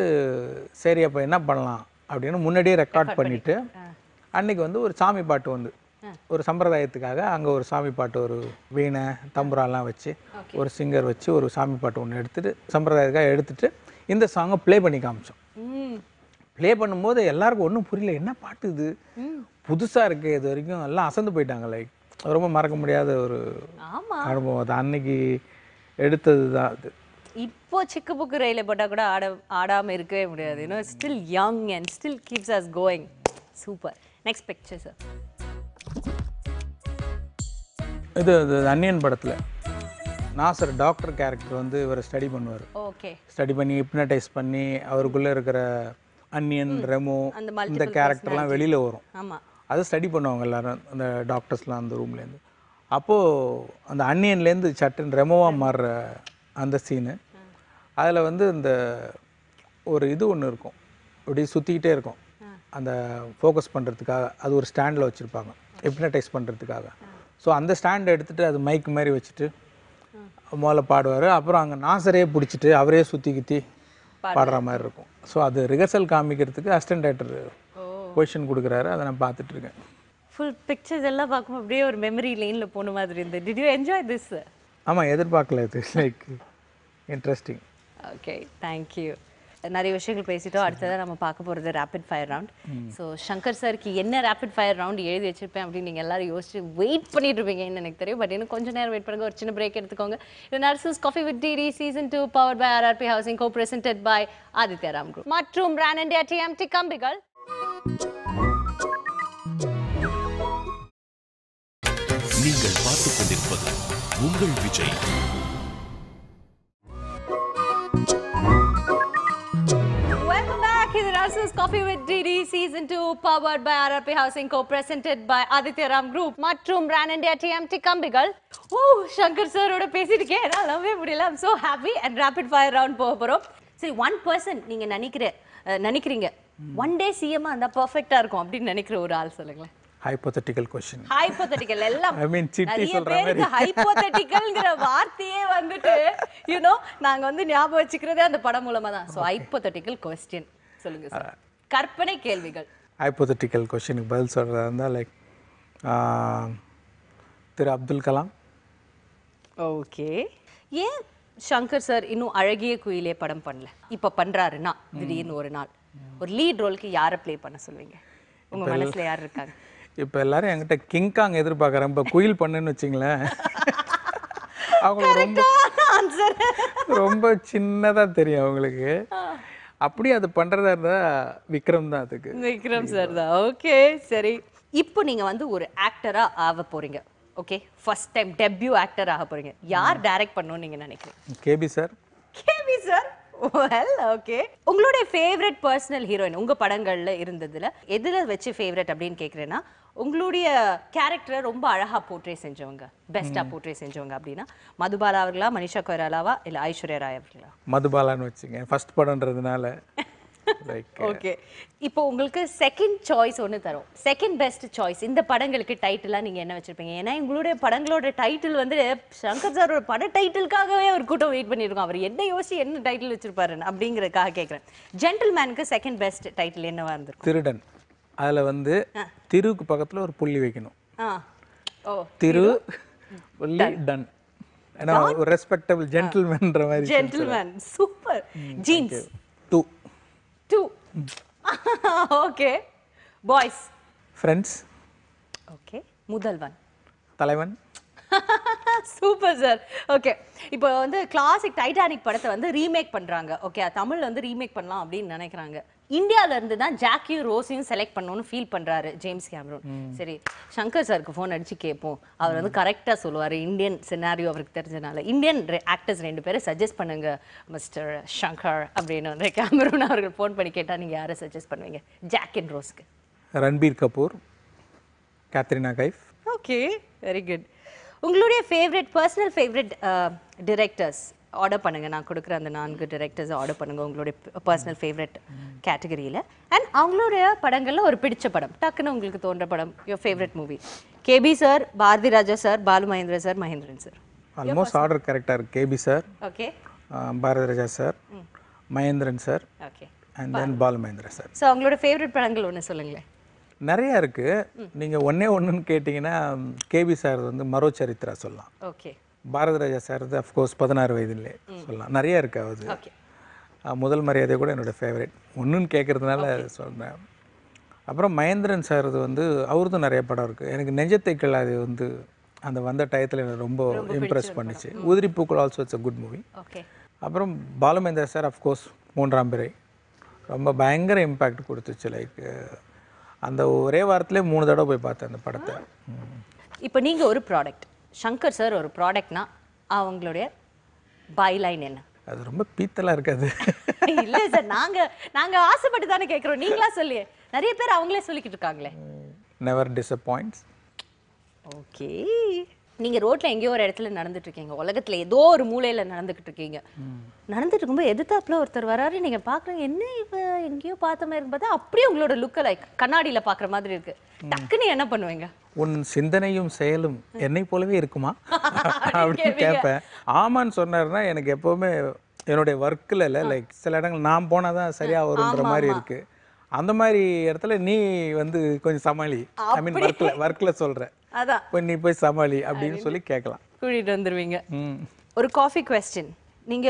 சரி அப்போ என்ன பண்ணலாம் அப்படின்னு முன்னாடியே ரெக்கார்ட் பண்ணிவிட்டு அன்றைக்கி வந்து ஒரு சாமி பாட்டு வந்து ஒரு சம்பிரதாயத்துக்காக அங்கே ஒரு சாமி பாட்டு ஒரு வீணை தம்புராலாம் வச்சு ஒரு சிங்கர் வச்சு ஒரு சாமி பாட்டு ஒன்று எடுத்துகிட்டு சம்பிரதாயத்துக்காக எடுத்துகிட்டு இந்த சாங்கை ப்ளே பண்ணி காமிச்சோம் ப்ளே பண்ணும்போது எல்லாருக்கும் ஒன்றும் புரியல என்ன பாட்டு இது புதுசாக இருக்குது இது வரைக்கும் எல்லாம் அசந்து போயிட்டாங்க லைக் ரொம்ப மறக்க முடியாத ஒரு அனுபவம் அது அன்னைக்கு எடுத்தது தான் அது இப்போ சிக்கு புக்கு ரயில போட்டால் கூட ஆட ஆடாமல் இருக்கவே முடியாது இன்னும் still young and still keeps us going super next picture sir இது இது அன்னியன் படத்தில் நாசர் டாக்டர் கேரக்டர் வந்து இவரை ஸ்டடி பண்ணுவார் ஓகே ஸ்டடி பண்ணி ஹிப்னடைஸ் பண்ணி அவருக்குள்ளே இருக்கிற அன்னியன் ரெமோ இந்த கேரக்டர்லாம் வெளியில் வரும் அதை ஸ்டடி பண்ணுவாங்க எல்லாரும் அந்த டாக்டர்ஸ்லாம் அந்த ரூம்லேருந்து அப்போது அந்த அன்னியன்லேருந்து சட்டன் ரெமோவாக மாறுற அந்த சீனு அதில் வந்து இந்த ஒரு இது ஒன்று இருக்கும் அப்படியே சுற்றிக்கிட்டே இருக்கும் அந்த ஃபோக்கஸ் பண்ணுறதுக்காக அது ஒரு ஸ்டாண்டில் வச்சுருப்பாங்க எப்னடைஸ் பண்ணுறதுக்காக ஸோ அந்த ஸ்டாண்டை எடுத்துகிட்டு அது மைக் மாதிரி வச்சுட்டு முதல்ல பாடுவார் அப்புறம் அங்கே நாசரையே பிடிச்சிட்டு அவரே சுற்றி குத்தி பாடுற மாதிரி இருக்கும் ஸோ அது ரிஹர்சல் காமிக்கிறதுக்கு அசிஸ்டன்ட் டேரக்டர் பொசிஷன் கொடுக்குறாரு அதை நான் பார்த்துட்டு இருக்கேன் ஃபுல் பிக்சர்ஸ் எல்லாம் பார்க்கும் அப்படியே ஒரு மெமரி லைனில் போன மாதிரி இருந்தது டிட் யூ என்ஜாய் திஸ் ஆமாம் எதிர்பார்க்கல இது லைக் இன்ட்ரெஸ்டிங் ஓகே தேங்க்யூ நிறைய விஷயங்கள் பேசிட்டோம் அடுத்ததாக நம்ம பார்க்க போகிறது rapid fire round so Shankar சாருக்கு என்ன ரேபிட் ஃபயர் ரவுண்ட் எழுதி வச்சிருப்பேன் அப்படின்னு நீங்கள் எல்லாரும் யோசிச்சு வெயிட் பண்ணிட்டு இருப்பீங்கன்னு எனக்கு தெரியும் பட் இன்னும் கொஞ்சம் நேரம் வெயிட் பண்ணுங்க ஒரு சின்ன பிரேக் எடுத்துக்கோங்க இது nurses coffee with DD season two power by RRB housing co presented by Aditya Ram group மற்றும் பிராண்ட் இண்டியா டிஎம்டி கம்பிகள் நீங்கள் பார்த்துக் கொண்டிருப்பது உங்கள் Vijay back in the Coffee with DD Season 2 powered by RRP Housing co-presented by Aditya Ram Group மற்றும் Ran India TMT கம்பிகள் ஓ ஷங்கர் சாரோட பேசிட்டு இருக்கேன் என்னால் நம்பவே முடியல I'm so happy and rapid fire round போக போகிறோம் சரி ஒன் பர்சன் நீங்கள் நினைக்கிற நினைக்கிறீங்க ஒன் டே சிஎம்மாக இருந்தால் பர்ஃபெக்டாக இருக்கும் அப்படின்னு நினைக்கிற ஒரு ஆள் சொல்லுங்களேன் ஹைபோதெட்டிக்கல் கொஸ்டின் ஹைப்போதெட்டிக்கல் எல்லாம் ஐ மீன் சிட்டி சொல்ற மாதிரி ஹைப்போதெட்டிக்கல்ங்கற வார்த்தையே வந்துட்டு யூ நோ நாங்க வந்து ஞாபகம் வச்சுக்கிறதே அந்த படம் மூலமா தான் சோ ஹைப்போதெட்டிக்கல் கொஸ்டின் சொல்லுங்க கற்பனை கேள்விகள் ஹைப்போதட்டிக்கல் கொஷினுக்கு பதில் சொல்கிறதா இருந்தால் லைக் திரு அப்துல் கலாம் ஓகே ஏன் ஷங்கர் சார் இன்னும் அழகிய குயிலே படம் பண்ணல இப்போ பண்ணுறாருன்னா திடீர்னு ஒரு நாள் ஒரு லீட் ரோலுக்கு யாரை ப்ளே பண்ண சொல்லுவீங்க உங்கள் மனசில் யார் இருக்காங்க இப்போ எல்லாரும் என்கிட்ட கிங்காங் எதிர்பார்க்குறேன் இப்போ குயில் பண்ணுன்னு வச்சிங்களேன் அவங்களுக்கு ரொம்ப ரொம்ப சின்னதாக தெரியும் அவங்களுக்கு அப்படி அது பண்ணுறதா இருந்தால் விக்ரம் தான் அதுக்கு விக்ரம் சார் தான் ஓகே சரி இப்போ நீங்கள் வந்து ஒரு ஆக்டராக ஆக போகிறீங்க okay first time debut actor ஆக போகிறீங்க யார் டைரக்ட் பண்ணணும்னு நீங்கள் நினைக்கிறீங்க KB sir KB sir well okay உங்களுடைய ஃபேவரட் பர்சனல் ஹீரோயின் உங்கள் படங்களில் இருந்ததில் எதில் வச்சு ஃபேவரட் அப்படின்னு கேட்குறேன்னா உங்களுடைய கேரக்டரை ரொம்ப அழகாக போர்ட்ரே செஞ்சவங்க பெஸ்ட்டாக போர்ட்ரே செஞ்சவங்க அப்படின்னா மதுபாலா அவர்களா மனிஷா கொய்ராலாவா இல்லை ஐஸ்வர்யா ராய் அவர்களா மதுபாலான்னு வச்சுங்க ஃபர்ஸ்ட் படன்றதுனால ஓகே uh, இப்போ உங்களுக்கு செகண்ட் சாய்ஸ் ஒன்று தரும் செகண்ட் பெஸ்ட் சாய்ஸ் இந்த படங்களுக்கு டைட்டிலாக நீங்கள் என்ன வச்சுருப்பீங்க ஏன்னா எங்களுடைய படங்களோட டைட்டில் வந்து சங்கர் சாரோட பட டைட்டிலுக்காகவே அவர் கூட்டம் வெயிட் பண்ணியிருக்கோம் அவர் என்ன யோசிச்சு என்ன டைட்டில் வச்சிருப்பாரு அப்படிங்கிறதுக்காக கேட்குறேன் ஜென்டில்மேனுக்கு செகண்ட் பெஸ்ட் டைட்டில் என்னவா இருந்திருக்கும் திருடன் அதில் வந்து திருவுக்கு பக்கத்தில் ஒரு புள்ளி வைக்கணும் ஓ திரு புள்ளி டன் ஏன்னா ஒரு ரெஸ்பெக்டபிள் ஜென்டில்மேன்ற மாதிரி Gentleman super Jeans okay Boys friends okay Mudhalvan தலைவன் சூப்பர் சார் ஓகே இப்போ வந்து கிளாசிக் டைட்டானிக் படத்தை வந்து ரீமேக் பண்ணுறாங்க ஓகே தமிழில் வந்து ரீமேக் பண்ணலாம் அப்படின்னு நினைக்கிறாங்க இந்தியாவிலேருந்து தான் ஜாக்கியும் ரோஸையும் செலக்ட் பண்ணணும்னு ஃபீல் பண்ணுறாரு ஜேம்ஸ் கேமரூன் சரி சங்கர் சாருக்கு ஃபோன் அடித்து கேட்போம் அவர் வந்து கரெக்டாக சொல்லுவார் இந்தியன் சினாரியோ அவருக்கு தெரிஞ்சனால இந்தியன் ஆக்டர்ஸ் ரெண்டு பேரை சஜஸ்ட் பண்ணுங்க மிஸ்டர் ஷங்கர் அப்படின்னு வந்து கேமரூன் அவர்கள் ஃபோன் பண்ணி கேட்டால் நீங்கள் யாரை சஜஸ்ட் பண்ணுவீங்க ஜாக் அண்ட் ரோஸ்க்கு Ranbir Kapoor Katrina Kaif okay very good உங்களுடைய favourite personal favourite directors order பண்ணுங்கள் நான் கொடுக்குற அந்த நான்கு டிரெக்டர்ஸ் ஆர்டர் பண்ணுங்கள் உங்களுடைய பர்சனல் ஃபேவரட் கேட்டகரியில் அண்ட் அவங்களுடைய படங்களில் ஒரு பிடிச்ச படம் டக்குன்னு உங்களுக்கு தோன்ற படம் your favourite movie KB sir Bharathi Raja sir Balu Mahendra sir Mahendran sir almost order கரெக்டாக இருக்குது KB sir okay Bharathi Raja sir Mahendran sir okay and then Balu Mahendra sir so அவங்களோட ஃபேவரட் படங்கள் ஒன்று சொல்லுங்களேன் நிறையா இருக்குது hmm. நீங்கள் ஒன்றே ஒன்றுன்னு கேட்டிங்கன்னா கேபி சார் வந்து மரோ சரித்ரா சொல்லலாம் ஓகே பாரதராஜா சார் வந்து அஃப்கோர்ஸ் பதினாறு வயதில்லே சொல்லலாம் நிறையா இருக்காவது முதல் மரியாதை கூட என்னோடய ஃபேவரட் ஒன்றுன்னு கேட்குறதுனால சொல்கிறேன் அப்புறம் மகேந்திரன் சார்து வந்து அவருதும் நிறைய படம் இருக்குது எனக்கு நெஞ்சத்தை கிள்ளாது வந்து அந்த வந்த டயத்தில் எனக்கு ரொம்ப இம்ப்ரெஸ் பண்ணிச்சு Uthiri Pookkal also it's a good movie அப்புறம் பாலுமேந்திரா சார் அஃப்கோர்ஸ் மூன்றாம் பிறை ரொம்ப பயங்கர இம்பேக்ட் கொடுத்துச்சு லைக் அந்த ஒரே வாரத்திலே மூணு தடவை போய் பார்த்தேன் அந்த படத்தை இப்போ நீங்கள் ஒரு ப்ராடக்ட் சங்கர் சார் ஒரு ப்ராடக்ட்னா அவங்களுடைய பைலைன் என்ன அது ரொம்ப பீத்தலாக இருக்காது இல்லை சார் நாங்கள் நாங்கள் ஆசைப்பட்டு தானே கேட்குறோம் நீங்களா சொல்லி நிறைய பேர் அவங்களே சொல்லிக்கிட்டு இருக்காங்களே நெவர் டிசப்பாயிண்ட்ஸ் ஓகே நீங்கள் ரோட்டில் எங்கேயோ ஒரு இடத்துல நடந்துட்டுருக்கீங்க உலகத்தில் ஏதோ ஒரு மூலையில் நடந்துக்கிட்டு இருக்கீங்க நடந்துட்டு இருக்கும்போது எதிர்த்தாப்புல ஒருத்தர் வராரு நீங்கள் பார்க்குறீங்க என்ன இப்போ எங்கேயோ பார்த்த மாதிரி பார்த்தா அப்படியே உங்களோட லுக்கை லைக் கண்ணாடியில் பார்க்குற மாதிரி இருக்கு டக்குன்னு என்ன பண்ணுவீங்க உன் சிந்தனையும் செயலும் என்னை போலவே இருக்குமா அப்படின்னு கேட்பேன் ஆமான்னு சொன்னார்னா எனக்கு எப்போவுமே என்னுடைய ஒர்க்கில் இல்லை லைக் சில இடங்கள் நான் போனால் தான் சரியாக வருன்ற மாதிரி இருக்குது அந்த மாதிரி இடத்துல நீ வந்து கொஞ்சம் சமாளி ஐ மீன் ஒர்க்ல ஒர்க்ல சொல்ற அதான் கொஞ்சம் நீ போய் சமாளி அப்படின்னு சொல்லி கேட்கலாம் கூட்டிட்டு வந்துருவீங்க ஒரு காஃபி கொஸ்டின் நீங்க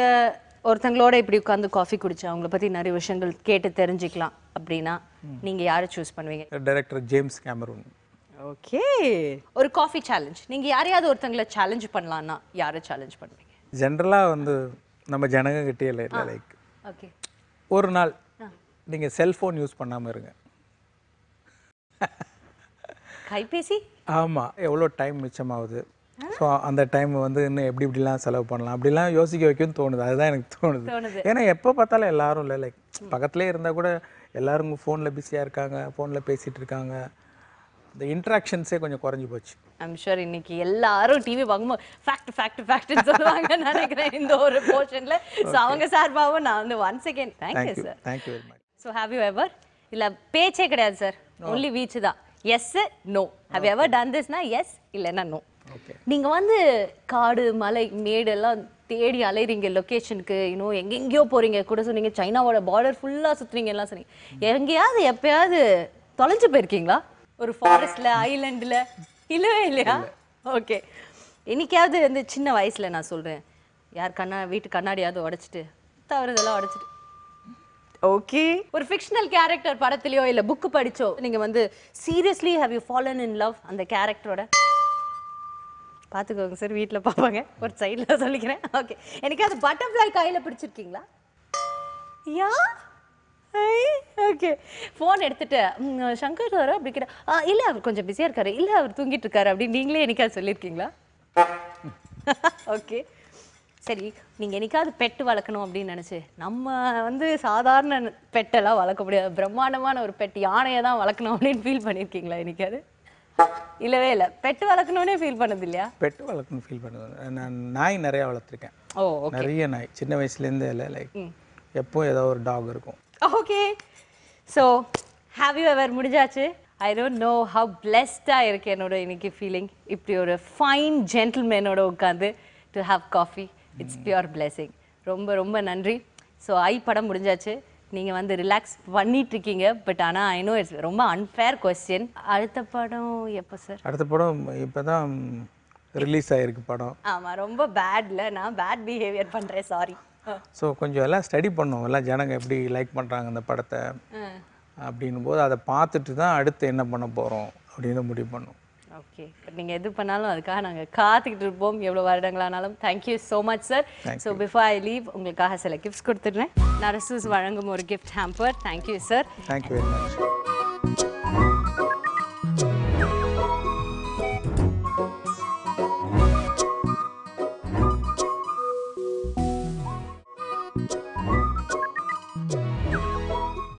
ஒருத்தங்களோட இப்படி உட்காந்து காஃபி குடிச்சு அவங்கள பத்தி நிறைய விஷயங்கள் கேட்டு தெரிஞ்சுக்கலாம் அப்படின்னா நீங்க யாரை சூஸ் பண்ணுவீங்க டைரக்டர் ஜேம்ஸ் கேமரூன் ஓகே ஒரு காஃபி சேலஞ்ச் நீங்க யாரையாவது ஒருத்தங்கள சேலஞ்ச் பண்ணலாம்னா யாரை சேலஞ்ச் பண்ணுவீங்க ஜென்ரலாக வந்து நம்ம ஜனங்க கிட்டே இல்லை லைக் ஓகே ஒரு நாள் நீங்கள் செல்ஃபோன் யூஸ் பண்ணாமல் இருங்க கைபேசி ஆமாம் எவ்வளோ டைம் மிச்சமாகுது ஸோ அந்த டைம் வந்து இன்னும் எப்படி இப்படிலாம் செலவு பண்ணலாம் அப்படிலாம் யோசிக்க வைக்கும் தோணுது அதுதான் எனக்கு தோணுது ஏன்னா எப்போ பார்த்தாலும் எல்லாரும் இல்லை லைக் பக்கத்துலேயே இருந்தால் கூட எல்லாரும் ஃபோனில் பிஸியாக இருக்காங்க ஃபோனில் பேசிகிட்டு இருக்காங்க இந்த இன்ட்ராக்ஷன்ஸே கொஞ்சம் குறைஞ்சி போச்சு ஐம் ஷூர் இன்னைக்கு எல்லாரும் டிவி பார்க்கும்போது ஃபேக்ட் ஃபேக்ட் ஃபேக்ட்னு சொல்லுவாங்க நினைக்கிறேன் இந்த ஒரு போர்ஷனில் ஸோ அவங்க சார்பாகவும் நான் வந்து once again thank you sir thank you very much so have you ever இல்லை பேச்சே கிடையாது சார் ஒன்லி வீச்சு தான் yes no however done திஸ்னா எஸ் இல்லைன்னா நோ நீங்க வந்து காடு மலை மேடு தேடி அலைறீங்க லொகேஷனுக்கு இன்னும் எங்கெங்கயோ போறீங்க கூட சொன்னீங்க சைனாவோட பார்டர் ஃபுல்லா சுத்துறீங்க எல்லாம் சொன்னீங்க எங்கேயாவது எப்பயாவது தொலைஞ்சு போயிருக்கீங்களா ஒரு ஃபாரஸ்ட்ல ஐலண்டில் இல்லவே இல்லையா ஓகே இன்னைக்காவது வந்து சின்ன வயசுல நான் சொல்றேன் யார் கண்ணா வீட்டு கண்ணாடியாவது உடைச்சிட்டு தவறுதெல்லாம் உடைச்சிட்டு ஓகே ஒரு ஃபிக்ஷனல் கேரக்டர் படத்துலயோ இல்ல புக் படிச்சோ நீங்க வந்து seriously have you fallen in love அந்த கேரக்டரோட பார்த்துக்கோங்க சார் வீட்டில் பார்ப்பாங்க ஒரு சைடில் சொல்லிக்கிறேன் ஓகே எனக்கு அது பட்டர்ஃப்ளை கையில் பிடிச்சிருக்கீங்களா யா ஓகே ஃபோன் எடுத்துட்டு சங்கர் சார் அப்படி கிட்ட இல்லை அவர் கொஞ்சம் பிஸியாக இருக்காரு இல்லை அவர் தூங்கிட்டு இருக்காரு அப்படின்னு நீங்களே எனக்காக சொல்லியிருக்கீங்களா ஓகே சரி நீங்கள் என்னைக்காவது பெட்டு வளர்க்கணும் அப்படின்னு நினச்சி நம்ம வந்து சாதாரண பெட்டெல்லாம் வளர்க்க முடியாது பிரம்மாண்டமான ஒரு பெட் யானையை தான் வளர்க்கணும் அப்படின்னு ஃபீல் பண்ணியிருக்கீங்களா என்னைக்காவது இல்லவே இல்லை பெட்டு வளர்க்கணும்னே ஃபீல் பண்ணது இல்லையா பெட்டு வளர்க்கணும் ஃபீல் பண்ணது நான் நாய் நிறையா வளர்த்துருக்கேன் ஓ நிறைய நாய் சின்ன வயசுலேருந்தே இல்லை லைக் எப்போ ஏதோ ஒரு டாக் இருக்கும் okay so have you ever முடிஞ்சாச்சு ஐ டோன்ட் நோ ஹவ் பிளெஸ்டாக இருக்கு என்னோட இன்னைக்கு ஃபீலிங் இப்படி ஒரு ஃபைன் ஜென்டில்மேனோட உட்காந்து to have coffee it's pure blessing ரொம்ப ரொம்ப நன்றி ஸோ ஐ படம் முடிஞ்சாச்சு நீங்கள் வந்து ரிலாக்ஸ் பண்ணிகிட்ருக்கீங்க பட் ஆனால் ஐ நோ இட்ஸ் ரொம்ப அன்ஃபேர் கொஸ்டின் அடுத்த படம் எப்போ சார் அடுத்த படம் இப்போ தான் ரிலீஸ் ஆகிருக்கு படம் ஆமாம் ரொம்ப பேட்ல நான் பேட் பிஹேவியர் பண்ணுறேன் சாரி ஸோ கொஞ்சம் எல்லாம் ஸ்டடி பண்ணோம் எல்லாம் ஜனங்கள் எப்படி லைக் பண்ணுறாங்க அந்த படத்தை அப்படின்னும் போது அதை பார்த்துட்டு தான் அடுத்து என்ன பண்ண போகிறோம் அப்படின்னு முடிவு பண்ணோம் ஓகே நீங்கள் எது பண்ணாலும் அதுக்காக நாங்கள் காத்துக்கிட்டு இருப்போம் எவ்வளோ வருடங்களானாலும் thank you so much sir so before I leave உங்களுக்காக சில கிஃப்ட்ஸ் கொடுத்துட்றேன் நரசூஸ் வழங்கும் ஒரு gift hamper thank you sir thank you very much